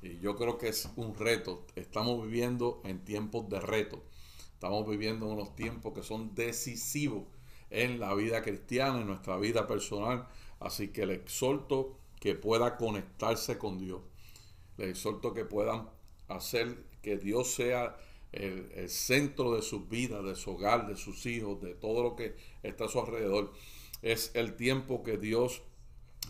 Y yo creo que es un reto. Estamos viviendo en tiempos de reto. Estamos viviendo en unos tiempos que son decisivos en la vida cristiana, en nuestra vida personal. Así que le exhorto que pueda conectarse con Dios. le exhorto que puedan hacer que Dios sea el, centro de su vida de su hogar, de sus hijos, de todo lo que está a su alrededor. Es el tiempo que Dios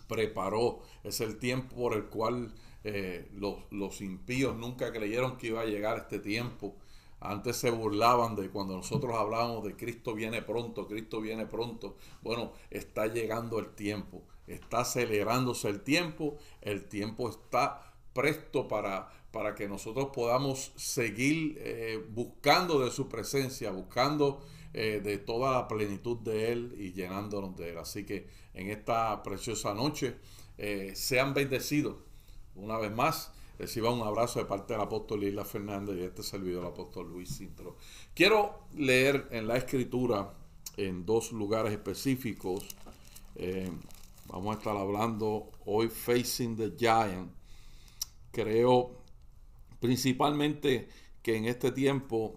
preparó, es el tiempo por el cual eh, los, los impíos nunca creyeron que iba a llegar este tiempo. Antes se burlaban de cuando nosotros hablábamos de Cristo viene pronto, Cristo viene pronto. Bueno, está llegando el tiempo, está acelerándose el tiempo, el tiempo está presto para, para que nosotros podamos seguir eh, buscando de su presencia, buscando eh, de toda la plenitud de Él y llenándonos de Él. Así que en esta preciosa noche, sean bendecidos una vez más, reciba un abrazo de parte del apóstol Isla Fernández y este servidor, el apóstol Luis Cintro. Quiero leer en la escritura, en dos lugares específicos, eh, vamos a estar hablando hoy Facing the Giant. Creo principalmente que en este tiempo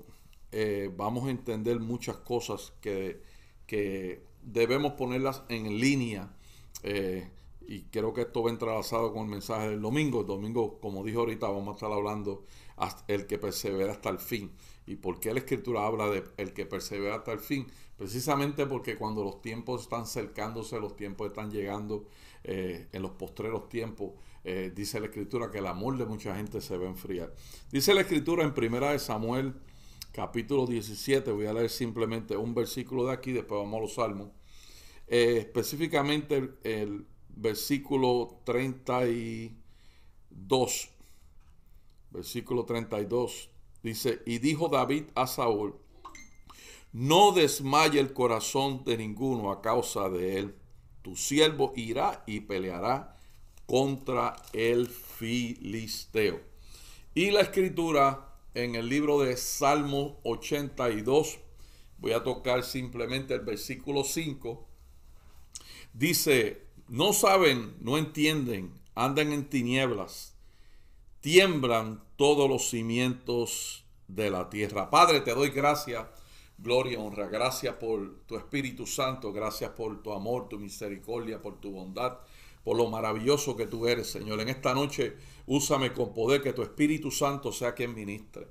eh, vamos a entender muchas cosas que, debemos ponerlas en línea. Eh, y creo que esto va entrelazado con el mensaje del domingo. El domingo, como dijo ahorita, vamos a estar hablando el que persevera hasta el fin. ¿Y por qué la escritura habla de el que persevera hasta el fin? Precisamente porque cuando los tiempos están cercándose, los tiempos están llegando eh, en los postreros tiempos, eh, dice la escritura que el amor de mucha gente se va a enfriar. Dice la escritura en 1 de Samuel capítulo 17, voy a leer simplemente un versículo de aquí, después vamos a los salmos. Eh, específicamente el versículo 32. Versículo 32 dice, y dijo David a Saúl, no desmaye el corazón de ninguno a causa de él. Tu siervo irá y peleará contra el filisteo. Y la escritura en el libro de Salmo 82, voy a tocar simplemente el versículo 5, dice, no saben, no entienden, andan en tinieblas, tiemblan todos los cimientos de la tierra. Padre, te doy gracias, gloria, honra, gracias por tu Espíritu Santo, gracias por tu amor, tu misericordia, por tu bondad, por lo maravilloso que tú eres, Señor. En esta noche úsame con poder, que tu Espíritu Santo sea quien ministre.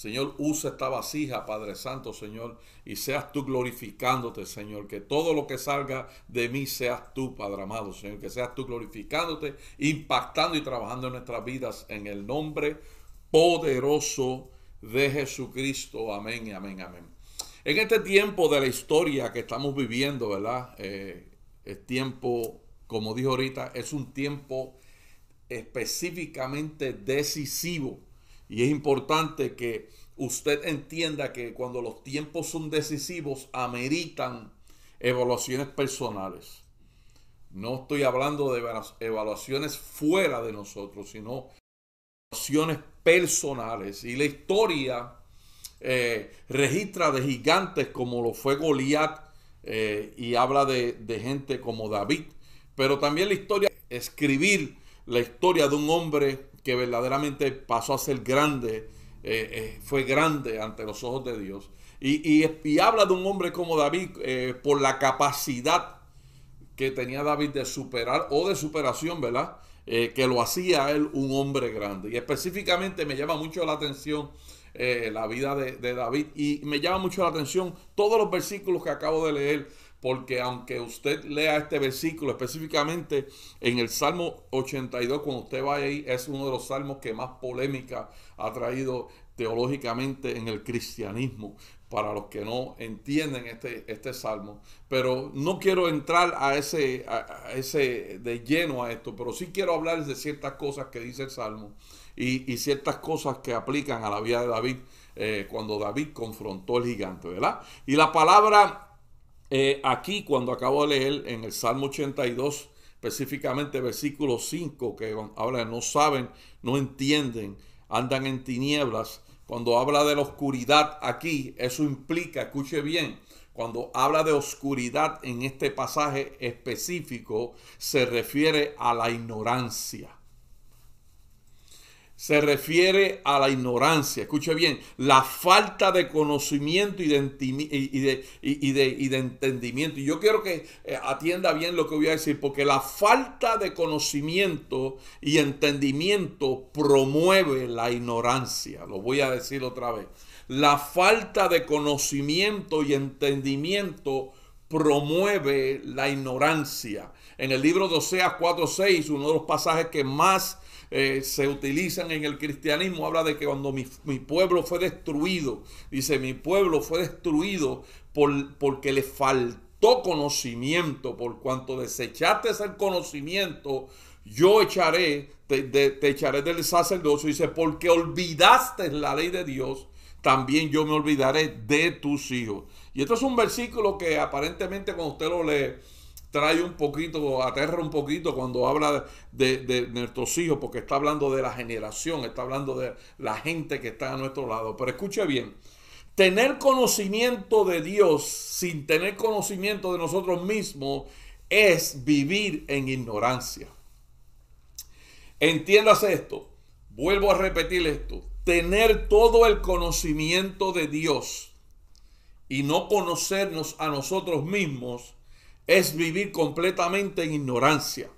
Señor, usa esta vasija, Padre Santo, Señor, y seas tú glorificándote, Señor. Que todo lo que salga de mí seas tú, Padre amado, Señor. Que seas tú glorificándote, impactando y trabajando en nuestras vidas en el nombre poderoso de Jesucristo. Amén amén, amén. En este tiempo de la historia que estamos viviendo, ¿verdad? el eh, tiempo, como dijo ahorita, es un tiempo específicamente decisivo y es importante que usted entienda que cuando los tiempos son decisivos, ameritan evaluaciones personales. No estoy hablando de evaluaciones fuera de nosotros, sino evaluaciones personales. Y la historia eh, registra de gigantes como lo fue Goliat eh, y habla de, de gente como David. Pero también la historia, escribir la historia de un hombre que verdaderamente pasó a ser grande, eh, eh, fue grande ante los ojos de Dios. Y, y, y habla de un hombre como David eh, por la capacidad que tenía David de superar o de superación, ¿verdad? que lo hacía él un hombre grande. Y específicamente me llama mucho la atención la vida de, de David y me llama mucho la atención todos los versículos que acabo de leer porque aunque usted lea este versículo específicamente en el Salmo 82, cuando usted va ahí, es uno de los salmos que más polémica ha traído teológicamente en el cristianismo, para los que no entienden este, este salmo. Pero no quiero entrar a ese, ese de lleno a esto, pero sí quiero hablar de ciertas cosas que dice el salmo y, ciertas cosas que aplican a la vida de David eh, cuando David confrontó al gigante, ¿verdad? Y la palabra eh, aquí, cuando acabo de leer en el Salmo 82, específicamente versículo 5, que habla no saben, no entienden, andan en tinieblas. Cuando habla de la oscuridad aquí, eso implica, escuche bien, cuando habla de oscuridad en este pasaje específico, se refiere a la ignorancia se refiere a la ignorancia, escuche bien, la falta de conocimiento y de, de, entendimiento. Y yo quiero que eh, atienda bien lo que voy a decir, porque la falta de conocimiento y entendimiento promueve la ignorancia. Lo voy a decir otra vez. La falta de conocimiento y entendimiento promueve la ignorancia. En el libro de 4, 4.6, uno de los pasajes que más eh, se utilizan en el cristianismo, habla de que cuando mi, pueblo fue destruido, dice, mi pueblo fue destruido por, porque le faltó conocimiento, por cuanto desechaste el conocimiento, yo echaré, te, te, te echaré del sacerdocio, dice, porque olvidaste la ley de Dios, también yo me olvidaré de tus hijos. Y esto es un versículo que aparentemente cuando usted lo lee, trae un poquito, aterra un poquito cuando habla de, nuestros hijos, porque está hablando de la generación, está hablando de la gente que está a nuestro lado. Pero escuche bien, tener conocimiento de Dios sin tener conocimiento de nosotros mismos es vivir en ignorancia. Entiéndase esto, vuelvo a repetir esto, tener todo el conocimiento de Dios y no conocernos a nosotros mismos es vivir completamente en ignorancia.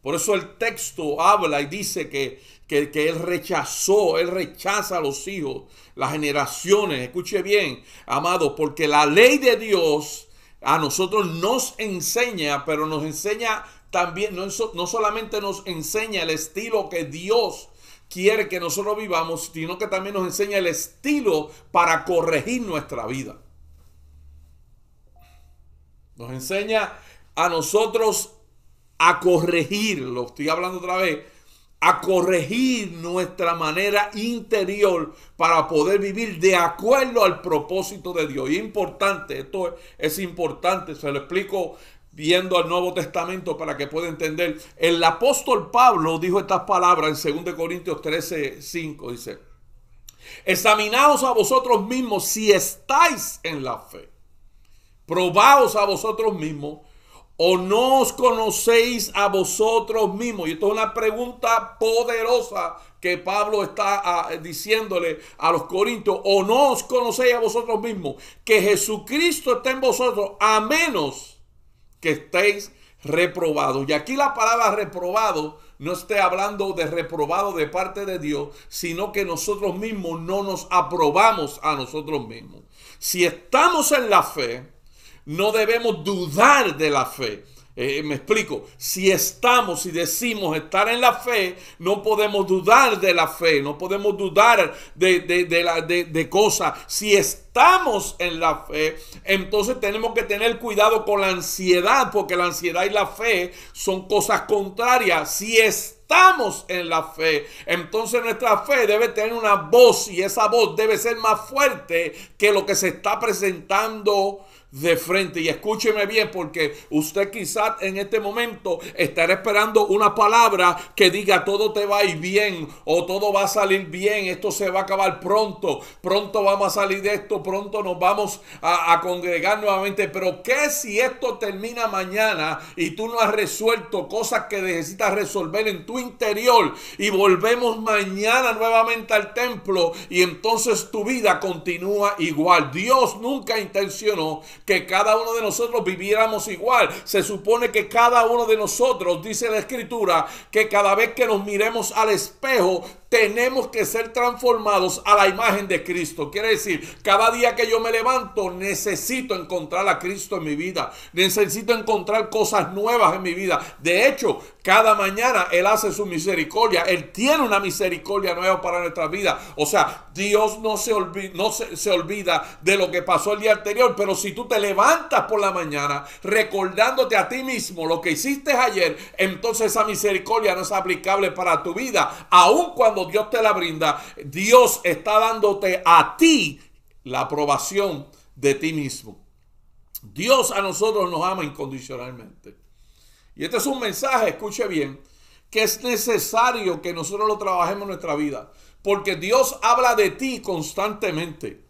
Por eso el texto habla y dice que, que, él rechazó, él rechaza a los hijos, las generaciones. Escuche bien, amado, porque la ley de Dios a nosotros nos enseña, pero nos enseña también, no, no solamente nos enseña el estilo que Dios quiere que nosotros vivamos, sino que también nos enseña el estilo para corregir nuestra vida. Nos enseña a nosotros a corregir, lo estoy hablando otra vez, a corregir nuestra manera interior para poder vivir de acuerdo al propósito de Dios. Y es importante, esto es importante, se lo explico viendo al Nuevo Testamento para que pueda entender. El apóstol Pablo dijo estas palabras en 2 Corintios 13, 5, dice, examinaos a vosotros mismos si estáis en la fe probaos a vosotros mismos o no os conocéis a vosotros mismos. Y esto es una pregunta poderosa que Pablo está ah, diciéndole a los corintios, o no os conocéis a vosotros mismos, que Jesucristo está en vosotros, a menos que estéis reprobados. Y aquí la palabra reprobado no esté hablando de reprobado de parte de Dios, sino que nosotros mismos no nos aprobamos a nosotros mismos. Si estamos en la fe, no debemos dudar de la fe. Eh, eh, me explico, si estamos y decimos estar en la fe, no podemos dudar de la fe, no podemos dudar de, la, de, de cosas. Si estamos en la fe, entonces tenemos que tener cuidado con la ansiedad, porque la ansiedad y la fe son cosas contrarias. Si estamos en la fe, entonces nuestra fe debe tener una voz y esa voz debe ser más fuerte que lo que se está presentando de frente. Y escúcheme bien porque usted quizás en este momento estará esperando una palabra que diga todo te va a ir bien o todo va a salir bien, esto se va a acabar pronto, pronto vamos a salir de esto, pronto nos vamos a, a congregar nuevamente. Pero ¿qué si esto termina mañana y tú no has resuelto cosas que necesitas resolver en tu interior y volvemos mañana nuevamente al templo y entonces tu vida continúa igual? Dios nunca intencionó que cada uno de nosotros viviéramos igual. Se supone que cada uno de nosotros, dice la escritura, que cada vez que nos miremos al espejo, tenemos que ser transformados a la imagen de Cristo. Quiere decir, cada día que yo me levanto, necesito encontrar a Cristo en mi vida. Necesito encontrar cosas nuevas en mi vida. De hecho, cada mañana Él hace su misericordia. Él tiene una misericordia nueva para nuestra vida. O sea, Dios no se, olvida, no se, olvida de lo que pasó el día anterior. Pero si tú te levantas por la mañana recordándote a ti mismo lo que hiciste ayer, entonces esa misericordia no es aplicable para tu vida. Aun cuando Dios te la brinda, Dios está dándote a ti la aprobación de ti mismo. Dios a nosotros nos ama incondicionalmente. Y este es un mensaje, escuche bien, que es necesario que nosotros lo trabajemos en nuestra vida, porque Dios habla de ti constantemente.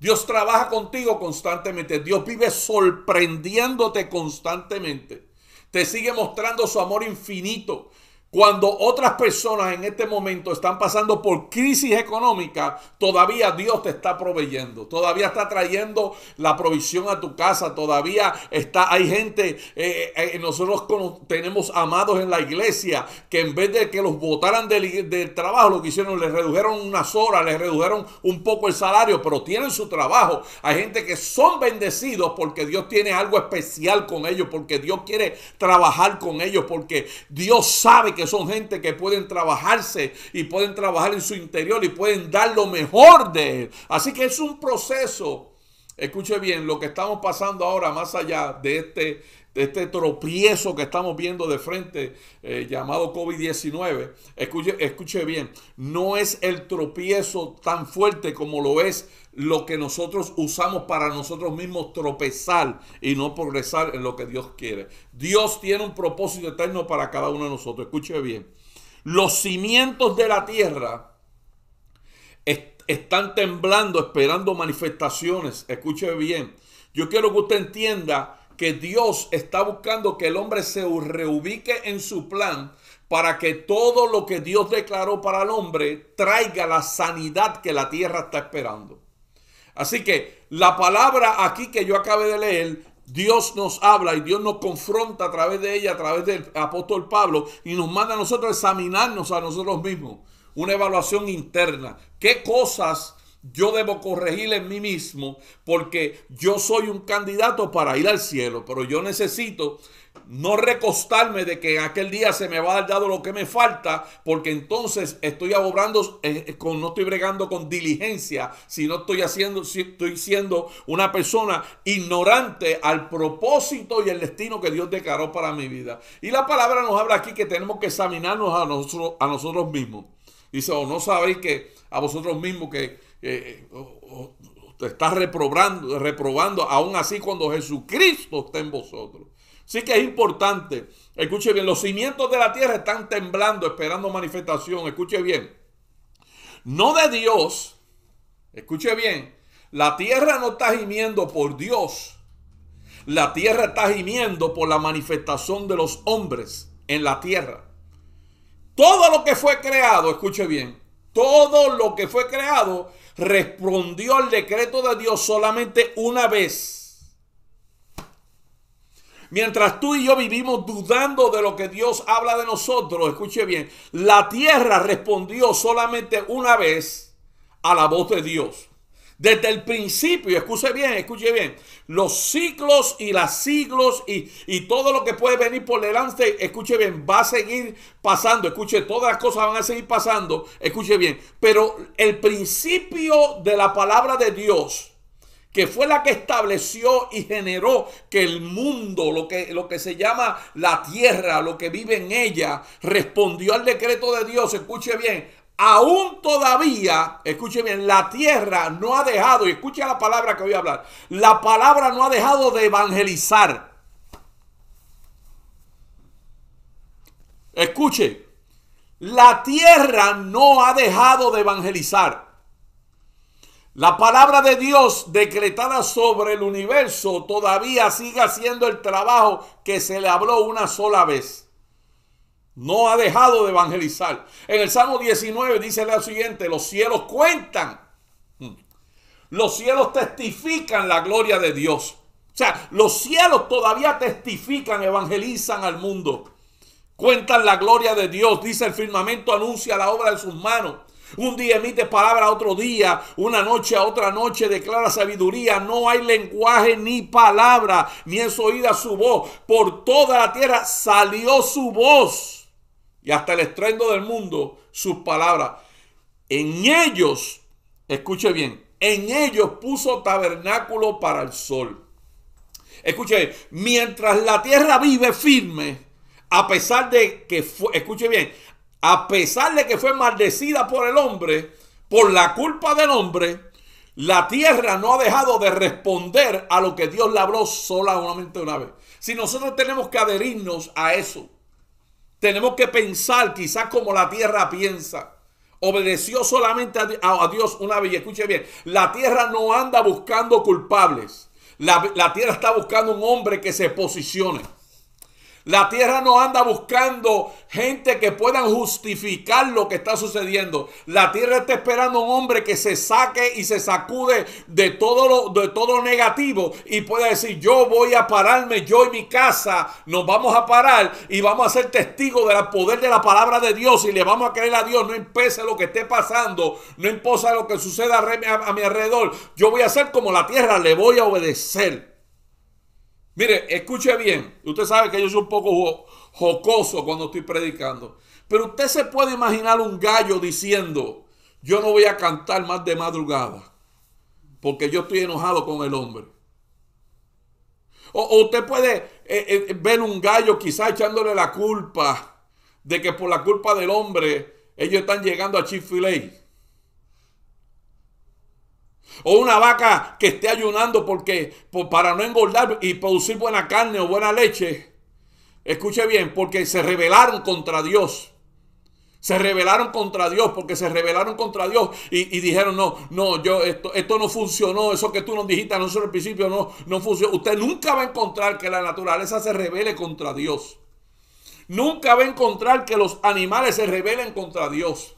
Dios trabaja contigo constantemente. Dios vive sorprendiéndote constantemente. Te sigue mostrando su amor infinito. Cuando otras personas en este momento están pasando por crisis económica, todavía Dios te está proveyendo, todavía está trayendo la provisión a tu casa, todavía está, hay gente, eh, eh, eh, nosotros tenemos amados en la iglesia que en vez de que los votaran del, trabajo, lo que hicieron, les redujeron unas horas, les redujeron un poco el salario, pero tienen su trabajo. Hay gente que son bendecidos porque Dios tiene algo especial con ellos, porque Dios quiere trabajar con ellos, porque Dios sabe que son gente que pueden trabajarse y pueden trabajar en su interior y pueden dar lo mejor de él. Así que es un proceso. Escuche bien, lo que estamos pasando ahora, más allá de este este tropiezo que estamos viendo de frente eh, llamado COVID-19, escuche, escuche bien, no es el tropiezo tan fuerte como lo es lo que nosotros usamos para nosotros mismos tropezar y no progresar en lo que Dios quiere. Dios tiene un propósito eterno para cada uno de nosotros, escuche bien. Los cimientos de la tierra están temblando, esperando manifestaciones, escuche bien. Yo quiero que usted entienda que Dios está buscando que el hombre se reubique en su plan para que todo lo que Dios declaró para el hombre traiga la sanidad que la tierra está esperando. Así que la palabra aquí que yo acabé de leer, Dios nos habla y Dios nos confronta a través de ella, a través del apóstol Pablo, y nos manda a nosotros examinarnos a nosotros mismos, una evaluación interna. ¿Qué cosas yo debo corregir en mí mismo porque yo soy un candidato para ir al cielo, pero yo necesito no recostarme de que en aquel día se me va a dar dado lo que me falta, porque entonces estoy abobrando, eh, eh, con, no estoy bregando con diligencia, sino estoy haciendo, estoy siendo una persona ignorante al propósito y el destino que Dios declaró para mi vida. Y la palabra nos habla aquí que tenemos que examinarnos a nosotros, a nosotros mismos. Dice, o oh, no sabéis que a vosotros mismos que eh, eh, te está reprobando, reprobando, aún así cuando Jesucristo está en vosotros. Sí que es importante, escuche bien, los cimientos de la tierra están temblando, esperando manifestación, escuche bien. No de Dios, escuche bien, la tierra no está gimiendo por Dios, la tierra está gimiendo por la manifestación de los hombres en la tierra. Todo lo que fue creado, escuche bien, todo lo que fue creado respondió al decreto de Dios solamente una vez. Mientras tú y yo vivimos dudando de lo que Dios habla de nosotros, escuche bien, la tierra respondió solamente una vez a la voz de Dios. Desde el principio, escuche bien, escuche bien, los ciclos y las siglos y, todo lo que puede venir por delante, escuche bien, va a seguir pasando, escuche, todas las cosas van a seguir pasando, escuche bien, pero el principio de la palabra de Dios, que fue la que estableció y generó que el mundo, lo que, lo que se llama la tierra, lo que vive en ella, respondió al decreto de Dios, escuche bien, aún todavía, escuche bien, la tierra no ha dejado, y escuche la palabra que voy a hablar, la palabra no ha dejado de evangelizar. Escuche, la tierra no ha dejado de evangelizar. La palabra de Dios decretada sobre el universo todavía sigue haciendo el trabajo que se le habló una sola vez. No ha dejado de evangelizar. En el Salmo 19 dice lo siguiente, los cielos cuentan. Hmm. Los cielos testifican la gloria de Dios. O sea, los cielos todavía testifican, evangelizan al mundo. Cuentan la gloria de Dios. Dice el firmamento, anuncia la obra de sus manos. Un día emite palabra a otro día, una noche a otra noche declara sabiduría. No hay lenguaje ni palabra, ni es oída su voz. Por toda la tierra salió su voz y hasta el estruendo del mundo sus palabras. En ellos, escuche bien, en ellos puso tabernáculo para el sol. Escuche, mientras la tierra vive firme, a pesar de que fue, escuche bien, a pesar de que fue maldecida por el hombre, por la culpa del hombre, la tierra no ha dejado de responder a lo que Dios le habló solamente una vez. Si nosotros tenemos que adherirnos a eso, tenemos que pensar quizás como la tierra piensa. Obedeció solamente a, Dios una vez. Y escuche bien, la tierra no anda buscando culpables. La, tierra está buscando un hombre que se posicione. La tierra no anda buscando gente que pueda justificar lo que está sucediendo. La tierra está esperando un hombre que se saque y se sacude de todo lo, de todo negativo y pueda decir, yo voy a pararme, yo y mi casa nos vamos a parar y vamos a ser testigos del poder de la palabra de Dios y le vamos a creer a Dios, no impese lo que esté pasando, no imposa lo que suceda a mi alrededor. Yo voy a ser como la tierra, le voy a obedecer. Mire, escuche bien. Usted sabe que yo soy un poco jocoso cuando estoy predicando. Pero usted se puede imaginar un gallo diciendo, yo no voy a cantar más de madrugada, porque yo estoy enojado con el hombre. O, usted puede eh, eh, ver un gallo quizá echándole la culpa de que por la culpa del hombre ellos están llegando a Chifilei. O una vaca que esté ayunando porque para no engordar y producir buena carne o buena leche. Escuche bien, porque se rebelaron contra Dios. Se rebelaron contra Dios porque se rebelaron contra Dios y, dijeron, no, no, yo, esto, no funcionó, eso que tú nos dijiste a nosotros al principio no, no funcionó. Usted nunca va a encontrar que la naturaleza se revele contra Dios. Nunca va a encontrar que los animales se rebelen contra Dios.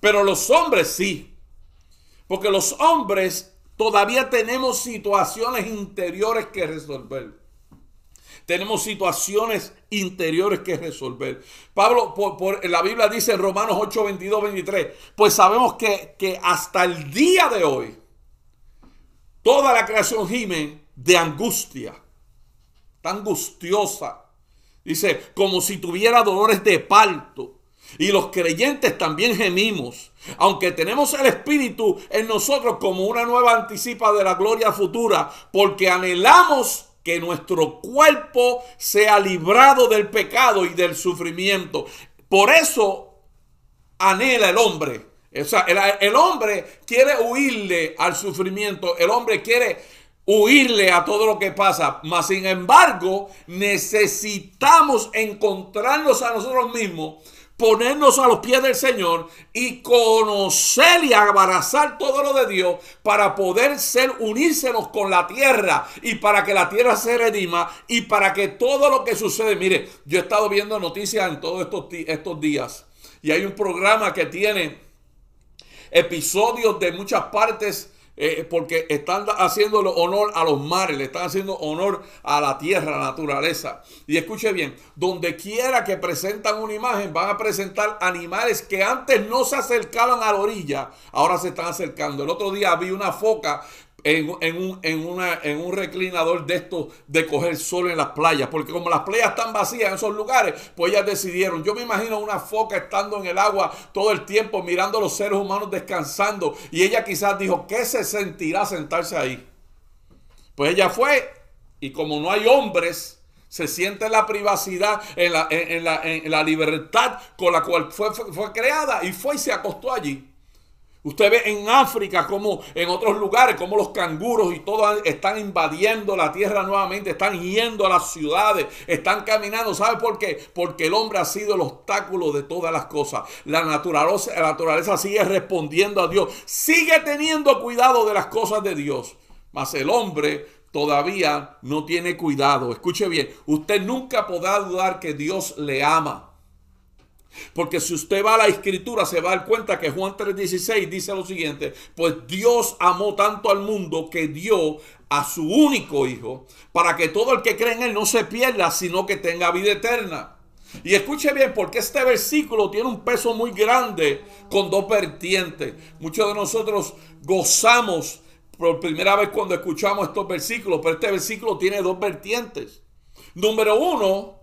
Pero los hombres sí. Porque los hombres todavía tenemos situaciones interiores que resolver. Tenemos situaciones interiores que resolver. Pablo, por, la Biblia dice en Romanos 8, 22, 23, pues sabemos que, que hasta el día de hoy toda la creación gime de angustia, tan angustiosa. Dice, como si tuviera dolores de parto. Y los creyentes también gemimos. Aunque tenemos el Espíritu en nosotros como una nueva anticipa de la gloria futura, porque anhelamos que nuestro cuerpo sea librado del pecado y del sufrimiento. Por eso anhela el hombre. el, el hombre quiere huirle al sufrimiento. El hombre quiere huirle a todo lo que pasa. Mas, sin embargo, necesitamos encontrarnos a nosotros mismos ponernos a los pies del Señor y conocer y abrazar todo lo de Dios para poder ser con la tierra y para que la tierra se redima y para que todo lo que sucede, mire, yo he estado viendo noticias en todos estos, estos días y hay un programa que tiene episodios de muchas partes eh, eh, porque están haciendo honor a los mares, le están haciendo honor a la tierra, a la naturaleza. Y escuche bien, donde quiera que presentan una imagen, van a presentar animales que antes no se acercaban a la orilla, ahora se están acercando. El otro día vi una foca en, un, en, una, en un reclinador de estos de coger sol en las playas. Porque como las playas están vacías en esos lugares, pues ellas decidieron. Yo me imagino una foca estando en el agua todo el tiempo, mirando a los seres humanos descansando. Y ella quizás dijo, ¿qué se sentirá sentarse ahí? Pues ella fue y como no hay hombres, se siente la privacidad, en la, en, la, en la, libertad con la cual fue, fue creada y fue y se acostó allí. Usted ve en África como en otros lugares, como los canguros y todos están invadiendo la tierra nuevamente, están yendo a las ciudades, están caminando. ¿Sabe por qué? Porque el hombre ha sido el obstáculo de todas las cosas. La naturaleza, la naturaleza sigue respondiendo a Dios, sigue teniendo cuidado de las cosas de Dios. Mas el hombre todavía no tiene cuidado. Escuche bien, usted nunca podrá dudar que Dios le ama. Porque si usted va a la escritura se va a dar cuenta que Juan 3:16 dice lo siguiente, pues Dios amó tanto al mundo que dio a su único hijo para que todo el que cree en él no se pierda, sino que tenga vida eterna. Y escuche bien, porque este versículo tiene un peso muy grande con dos vertientes. Muchos de nosotros gozamos por primera vez cuando escuchamos estos versículos, pero este versículo tiene dos vertientes. Número uno,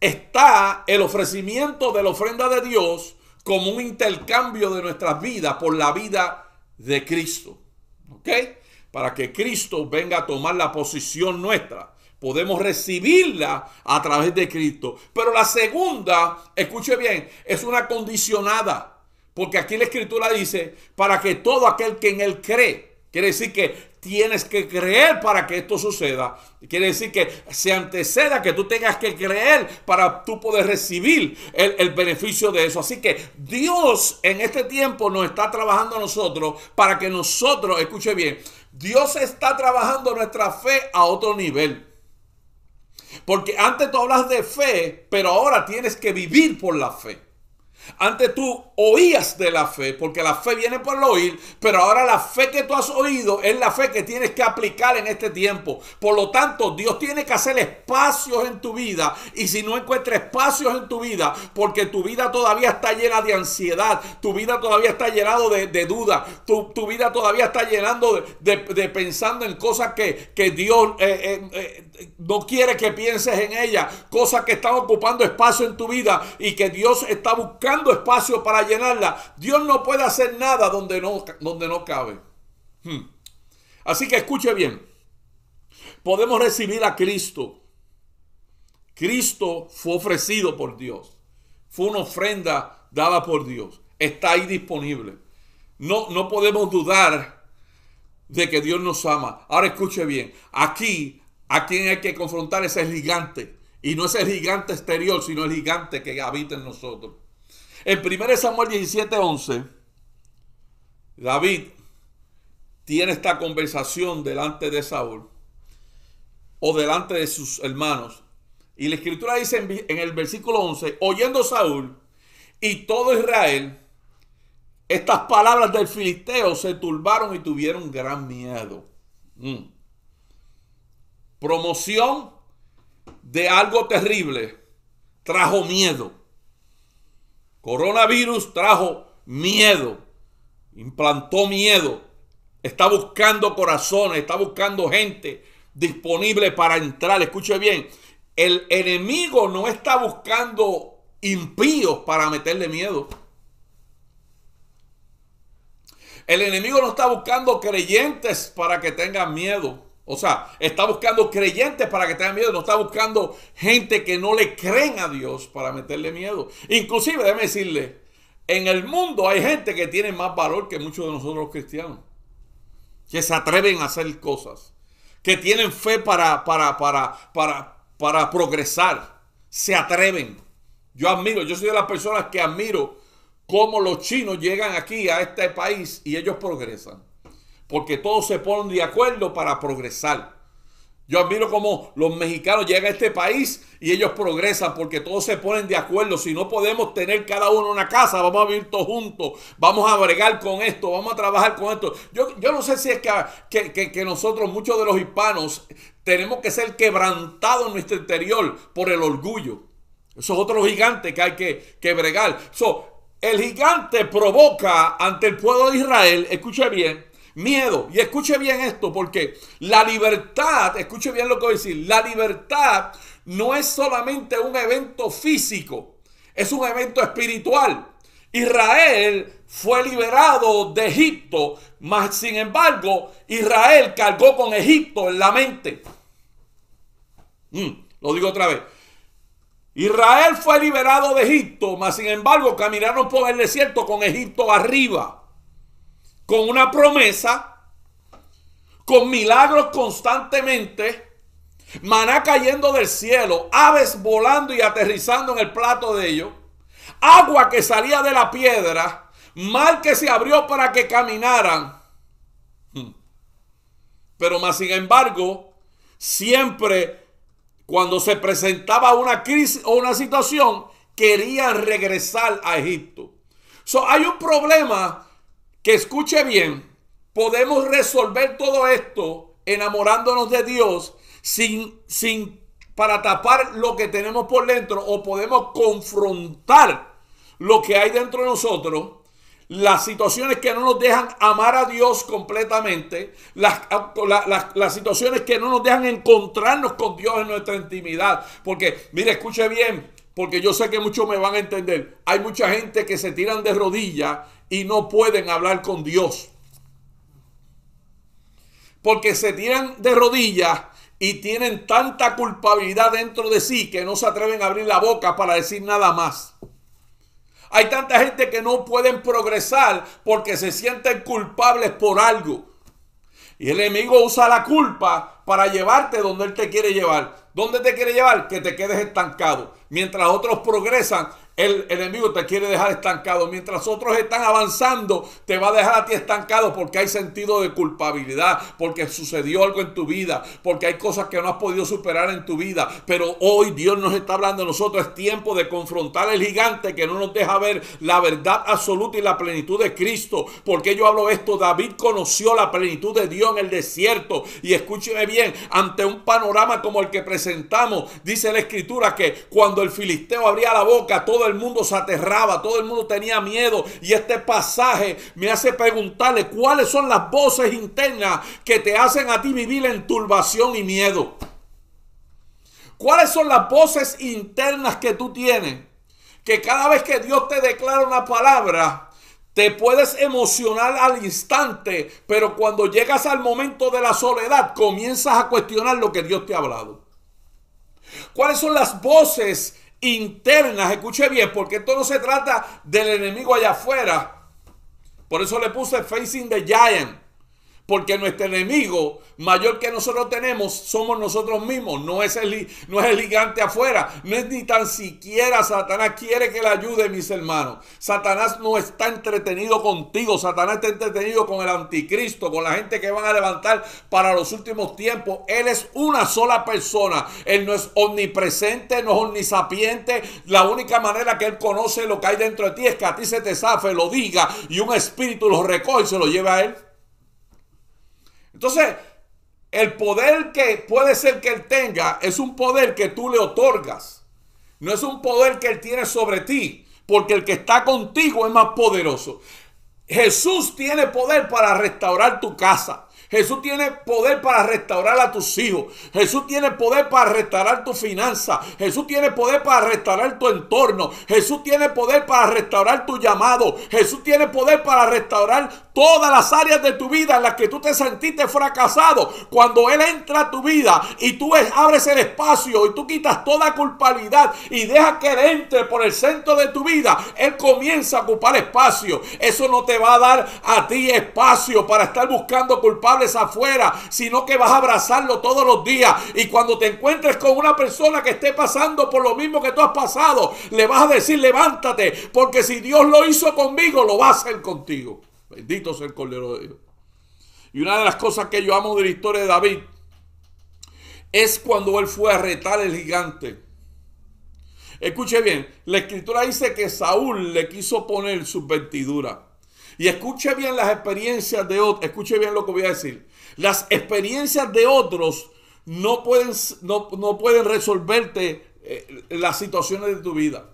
está el ofrecimiento de la ofrenda de Dios como un intercambio de nuestras vidas por la vida de Cristo. ¿Ok? Para que Cristo venga a tomar la posición nuestra. Podemos recibirla a través de Cristo. Pero la segunda, escuche bien, es una condicionada. Porque aquí la escritura dice, para que todo aquel que en él cree, quiere decir que tienes que creer para que esto suceda. Quiere decir que se anteceda que tú tengas que creer para tú poder recibir el, beneficio de eso. Así que Dios en este tiempo nos está trabajando a nosotros para que nosotros, escuche bien, Dios está trabajando nuestra fe a otro nivel. Porque antes tú hablas de fe, pero ahora tienes que vivir por la fe. Antes tú oías de la fe, porque la fe viene por el oír, pero ahora la fe que tú has oído es la fe que tienes que aplicar en este tiempo. Por lo tanto, Dios tiene que hacer espacios en tu vida y si no encuentras espacios en tu vida, porque tu vida todavía está llena de ansiedad, tu vida todavía está llena de, dudas, duda, tu, vida todavía está llenando de, pensando en cosas que, que Dios... Eh, eh, eh, no quiere que pienses en ella, cosas que están ocupando espacio en tu vida y que Dios está buscando espacio para llenarla. Dios no puede hacer nada donde no, donde no cabe. Hmm. Así que escuche bien, podemos recibir a Cristo. Cristo fue ofrecido por Dios, fue una ofrenda dada por Dios, está ahí disponible. No, no podemos dudar de que Dios nos ama. Ahora escuche bien, aquí a quien hay que confrontar ese gigante. Y no es el gigante exterior, sino el gigante que habita en nosotros. En 1 Samuel 17:11, David tiene esta conversación delante de Saúl o delante de sus hermanos. Y la escritura dice en, el versículo 11, oyendo Saúl y todo Israel, estas palabras del filisteo se turbaron y tuvieron gran miedo. Mm promoción de algo terrible trajo miedo. Coronavirus trajo miedo, implantó miedo. Está buscando corazones, está buscando gente disponible para entrar. Escuche bien, el enemigo no está buscando impíos para meterle miedo. El enemigo no está buscando creyentes para que tengan miedo. O sea, está buscando creyentes para que tengan miedo, no está buscando gente que no le creen a Dios para meterle miedo. Inclusive, déjeme decirle, en el mundo hay gente que tiene más valor que muchos de nosotros los cristianos, que se atreven a hacer cosas, que tienen fe para, para, para, para, para progresar, se atreven. Yo admiro, yo soy de las personas que admiro cómo los chinos llegan aquí a este país y ellos progresan porque todos se ponen de acuerdo para progresar. Yo admiro cómo los mexicanos llegan a este país y ellos progresan porque todos se ponen de acuerdo. Si no podemos tener cada uno una casa, vamos a vivir todos juntos, vamos a bregar con esto, vamos a trabajar con esto. Yo, yo no sé si es que, nosotros, muchos de los hispanos, tenemos que ser quebrantados en nuestro interior por el orgullo. Eso es otro gigante que hay que, que bregar. el gigante provoca ante el pueblo de Israel, escuche bien, miedo. Y escuche bien esto, porque la libertad, escuche bien lo que voy a decir, la libertad no es solamente un evento físico, es un evento espiritual. Israel fue liberado de Egipto, mas sin embargo Israel cargó con Egipto en la mente. Mm, lo digo otra vez. Israel fue liberado de Egipto, mas sin embargo caminaron por el desierto con Egipto arriba con una promesa, con milagros constantemente, maná cayendo del cielo, aves volando y aterrizando en el plato de ellos, agua que salía de la piedra, mar que se abrió para que caminaran. Hmm. Pero más sin embargo, siempre cuando se presentaba una crisis o una situación, querían regresar a Egipto. So, hay un problema que escuche bien, podemos resolver todo esto enamorándonos de Dios sin, sin para tapar lo que tenemos por dentro o podemos confrontar lo que hay dentro de nosotros las situaciones que no nos dejan amar a Dios completamente, las, las, las, situaciones que no nos dejan encontrarnos con Dios en nuestra intimidad. Porque, mire, escuche bien, porque yo sé que muchos me van a entender. Hay mucha gente que se tiran de rodillas y no pueden hablar con Dios. Porque se tiran de rodillas y tienen tanta culpabilidad dentro de sí que no se atreven a abrir la boca para decir nada más. Hay tanta gente que no pueden progresar porque se sienten culpables por algo. Y el enemigo usa la culpa para llevarte donde él te quiere llevar. ¿Dónde te quiere llevar? Que te quedes estancado. Mientras otros progresan, el enemigo te quiere dejar estancado. Mientras otros están avanzando, te va a dejar a ti estancado porque hay sentido de culpabilidad, porque sucedió algo en tu vida, porque hay cosas que no has podido superar en tu vida. Pero hoy Dios nos está hablando a nosotros. Es tiempo de confrontar al gigante que no nos deja ver la verdad absoluta y la plenitud de Cristo. Porque yo hablo esto, David conoció la plenitud de Dios en el desierto. Y escúcheme bien, ante un panorama como el que presentamos, dice la escritura que cuando el filisteo abría la boca, todo el mundo se aterraba, todo el mundo tenía miedo. Y este pasaje me hace preguntarle cuáles son las voces internas que te hacen a ti vivir en turbación y miedo. ¿Cuáles son las voces internas que tú tienes? Que cada vez que Dios te declara una palabra, te puedes emocionar al instante, pero cuando llegas al momento de la soledad, comienzas a cuestionar lo que Dios te ha hablado. ¿Cuáles son las voces internas? Escuche bien, porque esto no se trata del enemigo allá afuera. Por eso le puse Facing the Giant. Porque nuestro enemigo mayor que nosotros tenemos somos nosotros mismos. No es, el, no es gigante afuera. No es ni tan siquiera Satanás quiere que le ayude, mis hermanos. Satanás no está entretenido contigo. Satanás está entretenido con el anticristo, con la gente que van a levantar para los últimos tiempos. Él es una sola persona. Él no es omnipresente, no es omnisapiente. La única manera que él conoce lo que hay dentro de ti es que a ti se te zafe, lo diga y un espíritu lo recoge y se lo lleva a él. Entonces, el poder que puede ser que él tenga es un poder que tú le otorgas. No es un poder que él tiene sobre ti, porque el que está contigo es más poderoso. Jesús tiene poder para restaurar tu casa. Jesús tiene poder para restaurar a tus hijos. Jesús tiene poder para restaurar tu finanza. Jesús tiene poder para restaurar tu entorno. Jesús tiene poder para restaurar tu llamado. Jesús tiene poder para restaurar Todas las áreas de tu vida en las que tú te sentiste fracasado, cuando Él entra a tu vida y tú abres el espacio y tú quitas toda culpabilidad y dejas que Él entre por el centro de tu vida, Él comienza a ocupar espacio. Eso no te va a dar a ti espacio para estar buscando culpables afuera, sino que vas a abrazarlo todos los días. Y cuando te encuentres con una persona que esté pasando por lo mismo que tú has pasado, le vas a decir, levántate, porque si Dios lo hizo conmigo, lo va a hacer contigo. Bendito sea el Cordero de Dios. Y una de las cosas que yo amo de la historia de David es cuando él fue a retar al gigante. Escuche bien, la escritura dice que Saúl le quiso poner su vestidura. Y escuche bien las experiencias de otros, escuche bien lo que voy a decir. Las experiencias de otros no pueden, no, pueden resolverte eh, las situaciones de tu vida.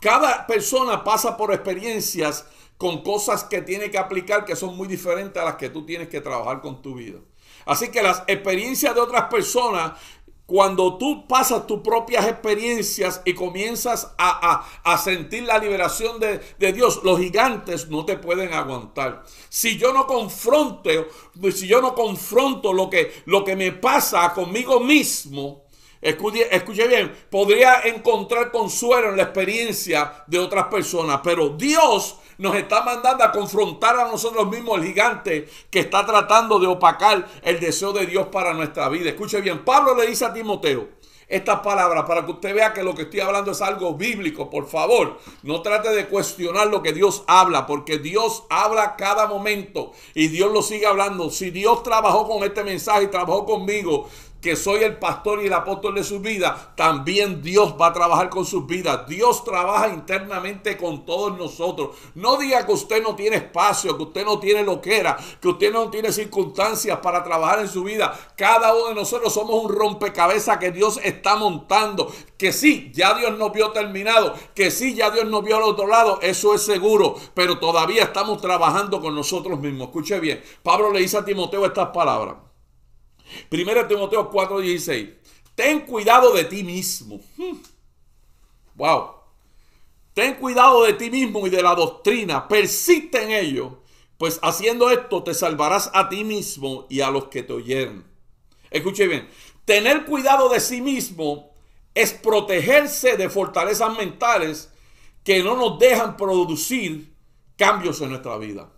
Cada persona pasa por experiencias con cosas que tiene que aplicar que son muy diferentes a las que tú tienes que trabajar con tu vida. Así que las experiencias de otras personas, cuando tú pasas tus propias experiencias y comienzas a, a, a sentir la liberación de, de, Dios, los gigantes no te pueden aguantar. Si yo no confronto, si yo no confronto lo que, lo que me pasa conmigo mismo, escuche, bien, podría encontrar consuelo en la experiencia de otras personas, pero Dios nos está mandando a confrontar a nosotros mismos el gigante que está tratando de opacar el deseo de Dios para nuestra vida. Escuche bien, Pablo le dice a Timoteo, estas palabras para que usted vea que lo que estoy hablando es algo bíblico. Por favor, no trate de cuestionar lo que Dios habla, porque Dios habla cada momento y Dios lo sigue hablando. Si Dios trabajó con este mensaje y trabajó conmigo, que soy el pastor y el apóstol de su vida también Dios va a trabajar con su vidas. Dios trabaja internamente con todos nosotros. No diga que usted no tiene espacio, que usted no tiene lo que era, que usted no tiene circunstancias para trabajar en su vida. Cada uno de nosotros somos un rompecabezas que Dios está montando. Que sí, ya Dios nos vio terminado, que sí, ya Dios nos vio al otro lado, eso es seguro, pero todavía estamos trabajando con nosotros mismos. Escuche bien, Pablo le dice a Timoteo estas palabras. Primero Timoteo 4:16. Ten cuidado de ti mismo. Wow. Ten cuidado de ti mismo y de la doctrina. Persiste en ello. Pues haciendo esto te salvarás a ti mismo y a los que te oyeron. Escuche bien. Tener cuidado de sí mismo es protegerse de fortalezas mentales que no nos dejan producir cambios en nuestra vida.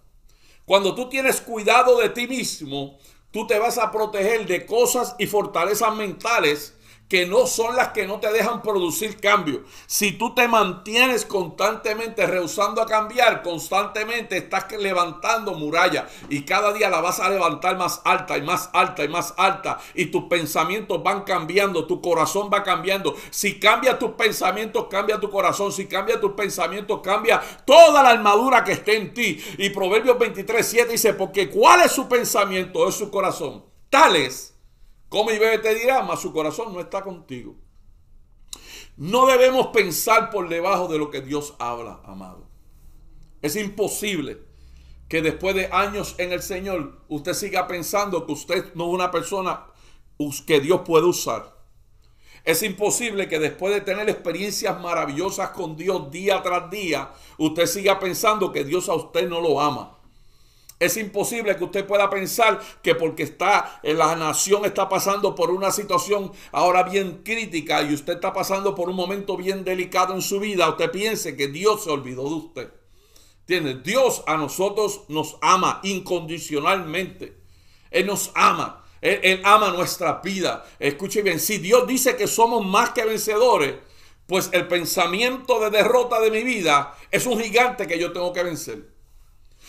Cuando tú tienes cuidado de ti mismo, tú te vas a proteger de cosas y fortalezas mentales que no son las que no te dejan producir cambio. Si tú te mantienes constantemente rehusando a cambiar, constantemente estás levantando muralla y cada día la vas a levantar más alta y más alta y más alta y tus pensamientos van cambiando, tu corazón va cambiando. Si cambia tus pensamientos, cambia tu corazón. Si cambia tus pensamientos, cambia toda la armadura que esté en ti. Y Proverbios 23, 7 dice, porque cuál es su pensamiento, es su corazón. Tales Come y bebe te dirá, mas su corazón no está contigo. No debemos pensar por debajo de lo que Dios habla, amado. Es imposible que después de años en el Señor usted siga pensando que usted no es una persona que Dios puede usar. Es imposible que después de tener experiencias maravillosas con Dios día tras día, usted siga pensando que Dios a usted no lo ama. Es imposible que usted pueda pensar que porque está eh, la nación está pasando por una situación ahora bien crítica y usted está pasando por un momento bien delicado en su vida, usted piense que Dios se olvidó de usted. ¿Tiene? Dios a nosotros nos ama incondicionalmente. Él nos ama. Él, él ama nuestra vida. Escuche bien, si Dios dice que somos más que vencedores, pues el pensamiento de derrota de mi vida es un gigante que yo tengo que vencer.